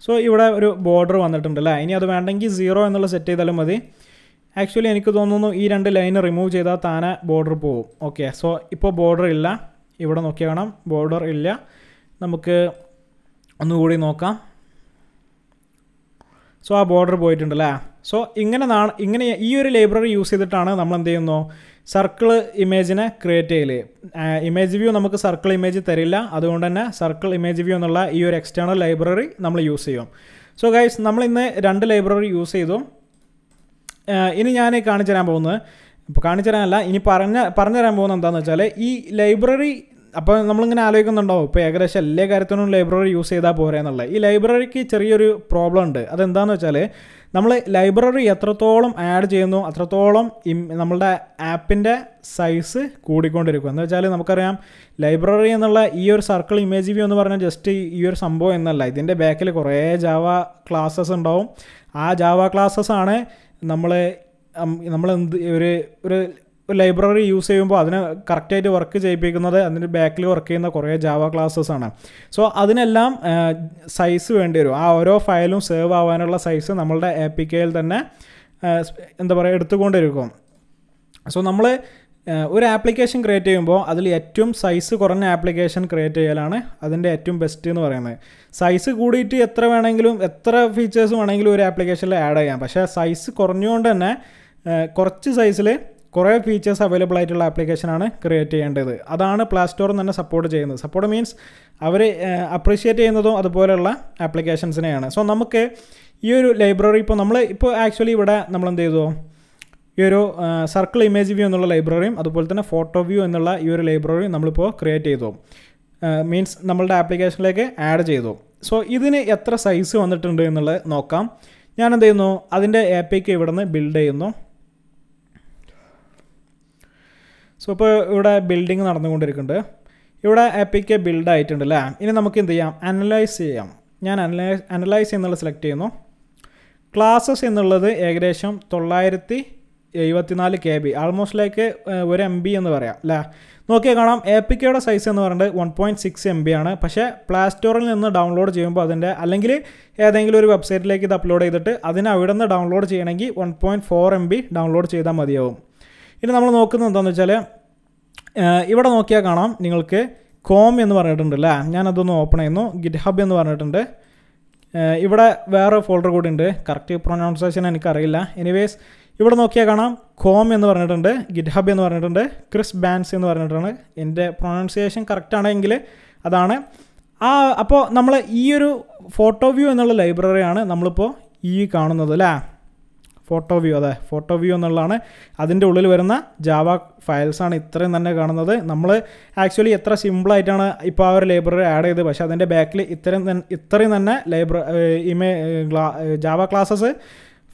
സോ ഇവിടെ ഒരു ബോർഡർ വന്നിട്ടുണ്ട് അല്ലേ ഇനി അത് വേണ്ടെങ്കിൽ സീറോ എന്നുള്ള സെറ്റ് ചെയ്താലും മതി ആക്ച്വലി എനിക്ക് തോന്നുന്നു ഈ രണ്ട് ലൈൻ റിമൂവ് ചെയ്താൽ താനെ ബോർഡർ പോകും ഓക്കെ സോ ഇപ്പോൾ ബോർഡർ ഇല്ല ഇവിടെ നോക്കി കാണാം ബോർഡർ ഇല്ല നമുക്ക് ഒന്നുകൂടി നോക്കാം സോ ആ ബോർഡർ പോയിട്ടുണ്ട് അല്ലേ സോ ഇങ്ങനെ ഇങ്ങനെ ഈ ഒരു ലൈബ്രറി യൂസ് ചെയ്തിട്ടാണ് നമ്മൾ എന്ത് ചെയ്യുന്നു സർക്കിൾ ഇമേജിനെ ക്രിയേറ്റ് ചെയ്യൽ ഇമേജ് വ്യൂ നമുക്ക് സർക്കിൾ ഇമേജ് തരില്ല അതുകൊണ്ട് തന്നെ സർക്കിൾ ഇമേജ് വ്യൂ എന്നുള്ള ഈ ഒരു എക്സ്റ്റേണൽ ലൈബ്രറി നമ്മൾ യൂസ് ചെയ്യും സോ ഗൈസ് നമ്മൾ ഇന്ന് രണ്ട് ലൈബ്രറി യൂസ് ചെയ്തു ഇനി ഞാൻ കാണിച്ചു തരാൻ പോകുന്നത് ഇപ്പോൾ കാണിച്ചു തരാനല്ല ഇനി പറഞ്ഞ പറഞ്ഞു തരാൻ പോകുന്നത് എന്താണെന്ന് വെച്ചാൽ ഈ ലൈബ്രറി അപ്പോൾ നമ്മളിങ്ങനെ ആലോചിക്കുന്നുണ്ടാവും ഇപ്പോൾ ഏകദേശം എല്ലാ കാര്യത്തിനും ലൈബ്രറി യൂസ് ചെയ്താൽ പോരെ എന്നുള്ളത് ഈ ലൈബ്രറിക്ക് ചെറിയൊരു പ്രോബ്ലം ഉണ്ട് അതെന്താണെന്ന് വെച്ചാൽ നമ്മൾ ലൈബ്രറി എത്രത്തോളം ആഡ് ചെയ്യുന്നു അത്രത്തോളം നമ്മളുടെ ആപ്പിൻ്റെ സൈസ് കൂടിക്കൊണ്ടിരിക്കും എന്ന് വെച്ചാൽ നമുക്കറിയാം ലൈബ്രറി എന്നുള്ള ഈ ഒരു സർക്കിൾ ഇമേജ് വ്യൂ എന്ന് പറഞ്ഞാൽ ജസ്റ്റ് ഈ ഒരു സംഭവം എന്നല്ല ഇതിൻ്റെ ബാക്കിൽ കുറേ ജാവ ക്ലാസ്സസ് ഉണ്ടാവും ആ ജാവ ക്ലാസ്സസ് ആണ് നമ്മൾ നമ്മൾ എന്ത് ഒരു ഒരു ലൈബ്രറി യൂസ് ചെയ്യുമ്പോൾ അതിനെ കറക്റ്റായിട്ട് വർക്ക് ചെയ്യിപ്പിക്കുന്നത് അതിൻ്റെ ബാക്കിൽ വർക്ക് ചെയ്യുന്ന കുറേ ജാവ ആണ് സോ അതിനെല്ലാം സൈസ് വേണ്ടി വരും ആ ഓരോ ഫയലും സേവ് ആവാനുള്ള സൈസ് നമ്മളുടെ എ പി കെയിൽ തന്നെ എന്താ പറയുക എടുത്തുകൊണ്ടിരിക്കും സോ നമ്മൾ ഒരു ആപ്ലിക്കേഷൻ ക്രിയേറ്റ് ചെയ്യുമ്പോൾ അതിൽ ഏറ്റവും സൈസ് കുറഞ്ഞ ആപ്ലിക്കേഷൻ ക്രിയേറ്റ് ചെയ്യലാണ് അതിൻ്റെ ഏറ്റവും ബെസ്റ്റ് എന്ന് പറയുന്നത് സൈസ് കൂടിയിട്ട് എത്ര വേണമെങ്കിലും എത്ര ഫീച്ചേഴ്സ് വേണമെങ്കിലും ഒരു ആപ്ലിക്കേഷനിൽ ആഡ് ചെയ്യാം പക്ഷേ സൈസ് കുറഞ്ഞുകൊണ്ട് തന്നെ കുറച്ച് സൈസിൽ കുറേ ഫീച്ചേഴ്സ് അവൈലബിൾ ആയിട്ടുള്ള ആപ്ലിക്കേഷനാണ് ക്രിയേറ്റ് ചെയ്യേണ്ടത് അതാണ് പ്ലേ സ്റ്റോർ തന്നെ സപ്പോർട്ട് ചെയ്യുന്നത് സപ്പോർട്ട് മീൻസ് അവർ അപ്രീഷിയേറ്റ് ചെയ്യുന്നതും അതുപോലെയുള്ള ആപ്ലിക്കേഷൻസിനെയാണ് സോ നമുക്ക് ഈ ഒരു ലൈബ്രറി ഇപ്പോൾ നമ്മൾ ഇപ്പോൾ ആക്ച്വലി ഇവിടെ നമ്മൾ എന്ത് ചെയ്തു ഈ ഒരു സർക്കിൾ ഇമേജ് വ്യൂ എന്നുള്ള ലൈബ്രറിയും അതുപോലെ തന്നെ ഫോട്ടോ വ്യൂ എന്നുള്ള ഈ ഒരു ലൈബ്രറിയും നമ്മളിപ്പോൾ ക്രിയേറ്റ് ചെയ്തു മീൻസ് നമ്മളുടെ ആപ്ലിക്കേഷനിലേക്ക് ആഡ് ചെയ്തു സോ ഇതിന് എത്ര സൈസ് വന്നിട്ടുണ്ട് എന്നുള്ളത് നോക്കാം ഞാൻ എന്ത് ചെയ്യുന്നു അതിൻ്റെ ആപ്പിക്ക് ഇവിടെ നിന്ന് ബിൽഡ് ചെയ്യുന്നു സോ ഇപ്പോൾ ഇവിടെ ബിൽഡിങ് നടന്നുകൊണ്ടിരിക്കുന്നുണ്ട് ഇവിടെ ആപ്പിക്ക് ബിൽഡ് ആയിട്ടുണ്ട് അല്ലേ ഇനി നമുക്ക് എന്ത് ചെയ്യാം അനലൈസ് ചെയ്യാം ഞാൻ അനലൈസ് അനലൈസ് എന്നുള്ളത് സെലക്ട് ചെയ്യുന്നു ക്ലാസ്സസ് എന്നുള്ളത് ഏകദേശം തൊള്ളായിരത്തി എഴുപത്തിനാല് കെ ബി ആൾമോസ്റ്റ് ലൈക്ക് ഒരു എം ബി എന്ന് പറയാം അല്ലേ നോക്കിയാൽ കാണാം എ പി കെയുടെ സൈസ് എന്ന് പറയുന്നത് one point six M B ആണ് പക്ഷേ പ്ലേ സ്റ്റോറിൽ നിന്ന് ഡൗൺലോഡ് ചെയ്യുമ്പോൾ അതിൻ്റെ അല്ലെങ്കിൽ ഏതെങ്കിലും ഒരു വെബ്സൈറ്റിലേക്ക് ഇത് അപ്ലോഡ് ചെയ്തിട്ട് അതിന് അവിടെ നിന്ന് ഡൗൺലോഡ് ചെയ്യണമെങ്കിൽ one point four M B download ചെയ്താൽ മതിയാവും ഇനി നമ്മൾ നോക്കുന്നത് എന്താണെന്ന് വെച്ചാൽ ഇവിടെ നോക്കിയാൽ കാണാം നിങ്ങൾക്ക് കോം എന്ന് പറഞ്ഞിട്ടുണ്ട് അല്ലേ ഞാനതൊന്ന് ഓപ്പൺ ചെയ്യുന്നു ഗിറ്റ് ഹബ് എന്ന് പറഞ്ഞിട്ടുണ്ട് ഇവിടെ വേറെ ഫോൾഡർ കൂടി ഉണ്ട് കറക്റ്റ് പ്രൊനൗൺസേഷൻ എനിക്കറിയില്ല എനിവേസ് ഇവിടെ നോക്കിയാൽ കാണാം കോം എന്ന് പറഞ്ഞിട്ടുണ്ട് ഗിറ്റ് ഹബ് എന്ന് പറഞ്ഞിട്ടുണ്ട് ക്രിസ് ബാൻസ് എന്ന് പറഞ്ഞിട്ടാണ് എൻ്റെ പ്രൊണൗൺസിയേഷൻ കറക്റ്റ് ആണെങ്കിൽ അതാണ് ആ അപ്പോൾ നമ്മൾ ഈ ഒരു ഫോട്ടോ വ്യൂ എന്നുള്ള ലൈബ്രറിയാണ് നമ്മളിപ്പോൾ ഈ കാണുന്നത് അല്ലേ ഫോട്ടോ വ്യൂ അതെ ഫോട്ടോ വ്യൂ എന്നുള്ളതാണ് അതിൻ്റെ ഉള്ളിൽ വരുന്ന ജാവ ഫയൽസാണ് ഇത്രയും തന്നെ കാണുന്നത് നമ്മൾ ആക്ച്വലി എത്ര സിമ്പിളായിട്ടാണ് ഇപ്പോൾ ആ ഒരു ലൈബ്രറി ആഡ് ചെയ്ത് പക്ഷേ അതിൻ്റെ ബാക്കിൽ ഇത്രയും ഇത്രയും തന്നെ ലൈബ്രറി ഇമേ ജാവ ക്ലാസ്സസ്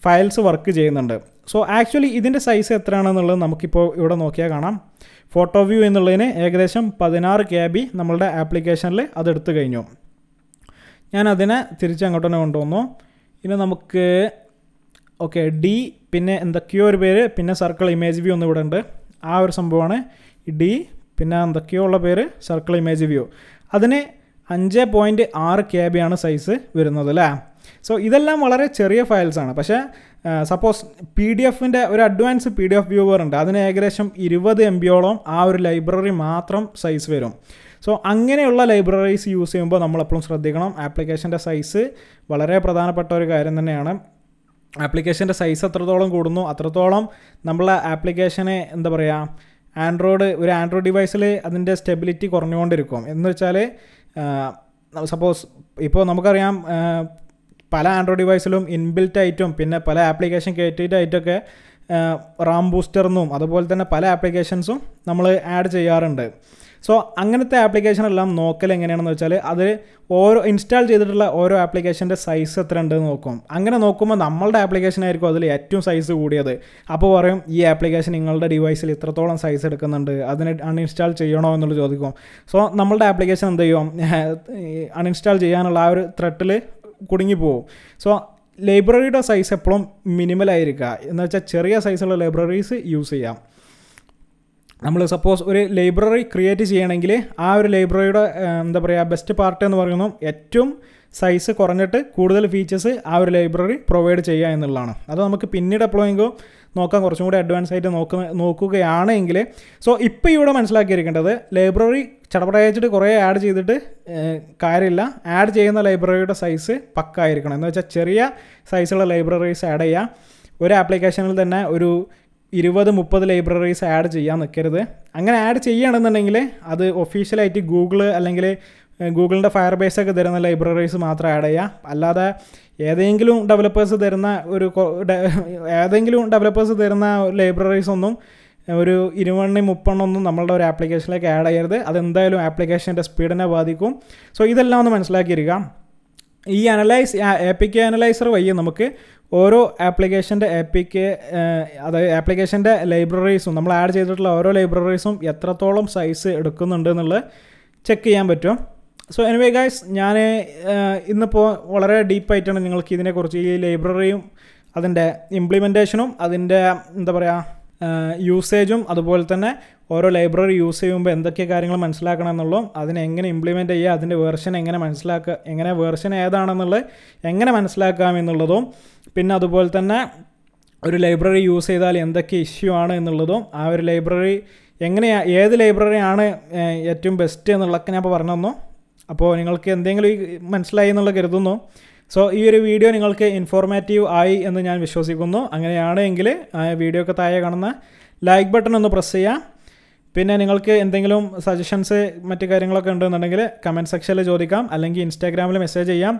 ഫയൽസ് വർക്ക് ചെയ്യുന്നുണ്ട് സോ ആക്ച്വലി ഇതിൻ്റെ സൈസ് എത്രയാണെന്നുള്ളത് നമുക്കിപ്പോൾ ഇവിടെ നോക്കിയാൽ കാണാം ഫോട്ടോ വ്യൂ എന്നുള്ളതിന് ഏകദേശം പതിനാറ് കെ ബി നമ്മളുടെ ആപ്ലിക്കേഷനിൽ അതെടുത്തു കഴിഞ്ഞു ഞാൻ അതിനെ തിരിച്ച് അങ്ങോട്ട് തന്നെ കൊണ്ടുവന്നു ഇനി നമുക്ക് ഓക്കെ ഡി പിന്നെ എന്തൊക്കെയോ ഒരു പേര് പിന്നെ സർക്കിൾ ഇമേജ് വ്യൂ ഒന്ന് ഇവിടെ ഉണ്ട് ആ ഒരു സംഭവമാണ് ഡി പിന്നെ എന്തൊക്കെയോ ഉള്ള പേര് സർക്കിൾ ഇമേജ് വ്യൂ അതിന് അഞ്ച് പോയിൻറ്റ് ആറ് കെ ബി ആണ് സൈസ് വരുന്നത് അല്ലേ സോ ഇതെല്ലാം വളരെ ചെറിയ ഫയൽസാണ് പക്ഷേ സപ്പോസ് പി ഡി എഫിൻ്റെ ഒരു advance P D F viewer ഉണ്ട് അതിന് ഏകദേശം ഇരുപത് എം ബിയോളം ആ ഒരു ലൈബ്രറി മാത്രം സൈസ് വരും സോ അങ്ങനെയുള്ള ലൈബ്രറീസ് യൂസ് ചെയ്യുമ്പോൾ നമ്മളെപ്പോഴും ശ്രദ്ധിക്കണം ആപ്ലിക്കേഷൻ്റെ സൈസ് വളരെ പ്രധാനപ്പെട്ട ഒരു കാര്യം തന്നെയാണ് ആപ്ലിക്കേഷൻ്റെ സൈസ് എത്രത്തോളം കൂടുന്നു അത്രത്തോളം നമ്മളെ ആപ്ലിക്കേഷനെ എന്താ പറയുക ആൻഡ്രോയിഡ് ഒരു ആൻഡ്രോയിഡ് ഡിവൈസിൽ അതിൻ്റെ സ്റ്റെബിലിറ്റി കുറഞ്ഞുകൊണ്ടിരിക്കും എന്ന് വെച്ചാൽ സപ്പോസ് ഇപ്പോൾ നമുക്കറിയാം പല ആൻഡ്രോയിഡ് ഡിവൈസിലും ഇൻബിൽറ്റ് ആയിട്ടും പിന്നെ പല ആപ്ലിക്കേഷൻ കയറ്റിയിട്ടായിട്ടൊക്കെ റാം ബൂസ്റ്റർ അതുപോലെ തന്നെ പല ആപ്ലിക്കേഷൻസും നമ്മൾ ആഡ് ചെയ്യാറുണ്ട് സോ അങ്ങനത്തെ ആപ്ലിക്കേഷൻ എല്ലാം നോക്കൽ എങ്ങനെയാണെന്ന് വെച്ചാൽ അത് ഓരോ ഇൻസ്റ്റാൾ ചെയ്തിട്ടുള്ള ഓരോ ആപ്ലിക്കേഷൻ്റെ സൈസ് എത്ര ഉണ്ട് നോക്കും അങ്ങനെ നോക്കുമ്പോൾ നമ്മളുടെ ആപ്ലിക്കേഷൻ ആയിരിക്കും അതിൽ ഏറ്റവും സൈസ് കൂടിയത് അപ്പോൾ പറയും ഈ ആപ്ലിക്കേഷൻ നിങ്ങളുടെ ഡിവൈസിൽ ഇത്രത്തോളം സൈസ് എടുക്കുന്നുണ്ട് അതിനെ അൺഇൻസ്റ്റാൾ ചെയ്യണോ എന്നുള്ളത് ചോദിക്കും സോ നമ്മളുടെ ആപ്ലിക്കേഷൻ എന്ത് ചെയ്യും അൺഇൻസ്റ്റാൾ ചെയ്യാനുള്ള ആ ഒരു ത്രെട്ടിൽ കുടുങ്ങിപ്പോവും സോ ലൈബ്രറിയുടെ സൈസ് എപ്പോഴും മിനിമലായിരിക്കുക എന്ന് വെച്ചാൽ ചെറിയ സൈസുള്ള ലൈബ്രറീസ് യൂസ് ചെയ്യാം നമ്മൾ സപ്പോസ് ഒരു ലൈബ്രറി ക്രിയേറ്റ് ചെയ്യണമെങ്കിൽ ആ ഒരു ലൈബ്രറിയുടെ എന്താ പറയുക ബെസ്റ്റ് പാർട്ട് എന്ന് പറയുന്നത് ഏറ്റവും സൈസ് കുറഞ്ഞിട്ട് കൂടുതൽ ഫീച്ചേഴ്സ് ആ ഒരു ലൈബ്രറി പ്രൊവൈഡ് ചെയ്യുക എന്നുള്ളതാണ് അത് നമുക്ക് പിന്നീട് എപ്പോഴെങ്കിലും നോക്കാം കുറച്ചും കൂടി അഡ്വാൻസ് ആയിട്ട് നോക്ക നോക്കുകയാണെങ്കിൽ സോ ഇപ്പോൾ ഇവിടെ മനസ്സിലാക്കിയിരിക്കേണ്ടത് ലൈബ്രറി ചടപടയച്ചിട്ട് കുറേ ആഡ് ചെയ്തിട്ട് കാര്യമില്ല ആഡ് ചെയ്യുന്ന ലൈബ്രറിയുടെ സൈസ് പക്കായിരിക്കണം എന്ന് വെച്ചാൽ ചെറിയ സൈസുള്ള ലൈബ്രറീസ് ആഡ് ചെയ്യുക ഒരു ആപ്ലിക്കേഷനിൽ തന്നെ ഒരു ഇരുപത് മുപ്പത് ലൈബ്രറീസ് ആഡ് ചെയ്യാൻ നിൽക്കരുത് അങ്ങനെ ആഡ് ചെയ്യുകയാണെന്നുണ്ടെങ്കിൽ അത് ഒഫീഷ്യലായിട്ട് ഗൂഗിൾ അല്ലെങ്കിൽ ഗൂഗിളിൻ്റെ ഫയർ ബേസൊക്കെ തരുന്ന ലൈബ്രറീസ് മാത്രം ആഡ് ചെയ്യുക അല്ലാതെ ഏതെങ്കിലും ഡെവലപ്പേഴ്സ് തരുന്ന ഒരു ഏതെങ്കിലും ഡെവലപ്പേഴ്സ് തരുന്ന ലൈബ്രറീസ് ഒന്നും ഒരു ഇരുവണ്ണി മുപ്പണ്ണൊന്നും നമ്മളുടെ ഒരു ആപ്ലിക്കേഷനിലേക്ക് ആഡ് ചെയ്യരുത് അതെന്തായാലും ആപ്ലിക്കേഷൻ്റെ സ്പീഡിനെ ബാധിക്കും സോ ഇതെല്ലാം ഒന്ന് മനസ്സിലാക്കിയിരിക്കാം ഈ analyse A P K analyser വഴി നമുക്ക് ഓരോ ആപ്ലിക്കേഷൻ്റെ എ പി കെ അതായത് ആപ്ലിക്കേഷൻ്റെ ലൈബ്രറീസും നമ്മൾ ആഡ് ചെയ്തിട്ടുള്ള ഓരോ ലൈബ്രറീസും എത്രത്തോളം സൈസ് എടുക്കുന്നുണ്ട് എന്നുള്ളത് ചെക്ക് ചെയ്യാൻ പറ്റും സോ എനിവേ ഗൈസ് ഞാൻ ഇന്നിപ്പോൾ വളരെ ഡീപ്പായിട്ടാണ് നിങ്ങൾക്ക് ഇതിനെക്കുറിച്ച് ഈ ലൈബ്രറിയും അതിൻ്റെ ഇംപ്ലിമെൻറ്റേഷനും അതിൻ്റെ എന്താ പറയുക യൂസേജും അതുപോലെ തന്നെ ഓരോ ലൈബ്രറി യൂസ് ചെയ്യുമ്പോൾ എന്തൊക്കെ കാര്യങ്ങൾ മനസ്സിലാക്കണം എന്നുള്ളതും അതിനെ എങ്ങനെ ഇംപ്ലിമെൻ്റ് ചെയ്യുക അതിൻ്റെ വേർഷൻ എങ്ങനെ മനസ്സിലാക്കുക എങ്ങനെ വേർഷൻ ഏതാണെന്നുള്ളത് എങ്ങനെ മനസ്സിലാക്കാം എന്നുള്ളതും പിന്നെ അതുപോലെ തന്നെ ഒരു ലൈബ്രറി യൂസ് ചെയ്താൽ എന്തൊക്കെ ഇഷ്യൂ ആണ് എന്നുള്ളതും ആ ഒരു ലൈബ്രറി എങ്ങനെയാണ് ഏത് ലൈബ്രറിയാണ് ഏറ്റവും ബെസ്റ്റ് എന്നുള്ളതൊക്കെ ഞാൻ ഇപ്പോൾ പറഞ്ഞു തന്നു അപ്പോൾ നിങ്ങൾക്ക് എന്തെങ്കിലും മനസ്സിലായി എന്നുള്ള കരുതുന്നു സോ ഈ ഒരു വീഡിയോ നിങ്ങൾക്ക് ഇൻഫോർമാറ്റീവ് ആയി എന്ന് ഞാൻ വിശ്വസിക്കുന്നു അങ്ങനെയാണെങ്കിൽ വീഡിയോ ഒക്കെ താഴെ കാണുന്ന ലൈക്ക് ബട്ടൺ ഒന്ന് പ്രസ് ചെയ്യാം പിന്നെ നിങ്ങൾക്ക് എന്തെങ്കിലും സജഷൻസ് മറ്റു കാര്യങ്ങളൊക്കെ ഉണ്ടെന്നുണ്ടെങ്കിൽ കമൻറ്റ് സെക്ഷനിൽ ചോദിക്കാം അല്ലെങ്കിൽ ഇൻസ്റ്റാഗ്രാമിൽ മെസ്സേജ് ചെയ്യാം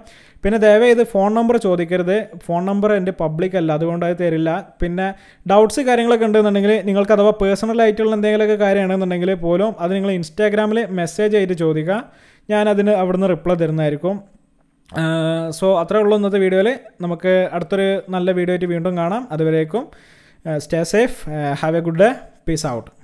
പിന്നെ ദയവേ ഇത് ഫോൺ നമ്പർ ചോദിക്കരുത് ഫോൺ നമ്പർ എൻ്റെ പബ്ലിക് അല്ല അതുകൊണ്ട് അത് തരില്ല പിന്നെ ഡൗട്ട്സ് കാര്യങ്ങളൊക്കെ ഉണ്ടെന്നുണ്ടെങ്കിൽ നിങ്ങൾക്ക് അഥവാ പേഴ്സണലായിട്ടുള്ള എന്തെങ്കിലുമൊക്കെ കാര്യമാണെന്നുണ്ടെങ്കിൽ പോലും അത് നിങ്ങൾ ഇൻസ്റ്റാഗ്രാമിൽ മെസ്സേജ് ചെയ്തിട്ട് ചോദിക്കുക ഞാനതിന് അവിടുന്ന് റിപ്ലൈ തരുന്നതായിരിക്കും സോ അത്രേ ഉള്ളൂ ഇന്നത്തെ വീഡിയോയിൽ നമുക്ക് അടുത്തൊരു നല്ല വീഡിയോ ആയിട്ട് വീണ്ടും കാണാം അതുവരേക്കും stay safe have a good day peace out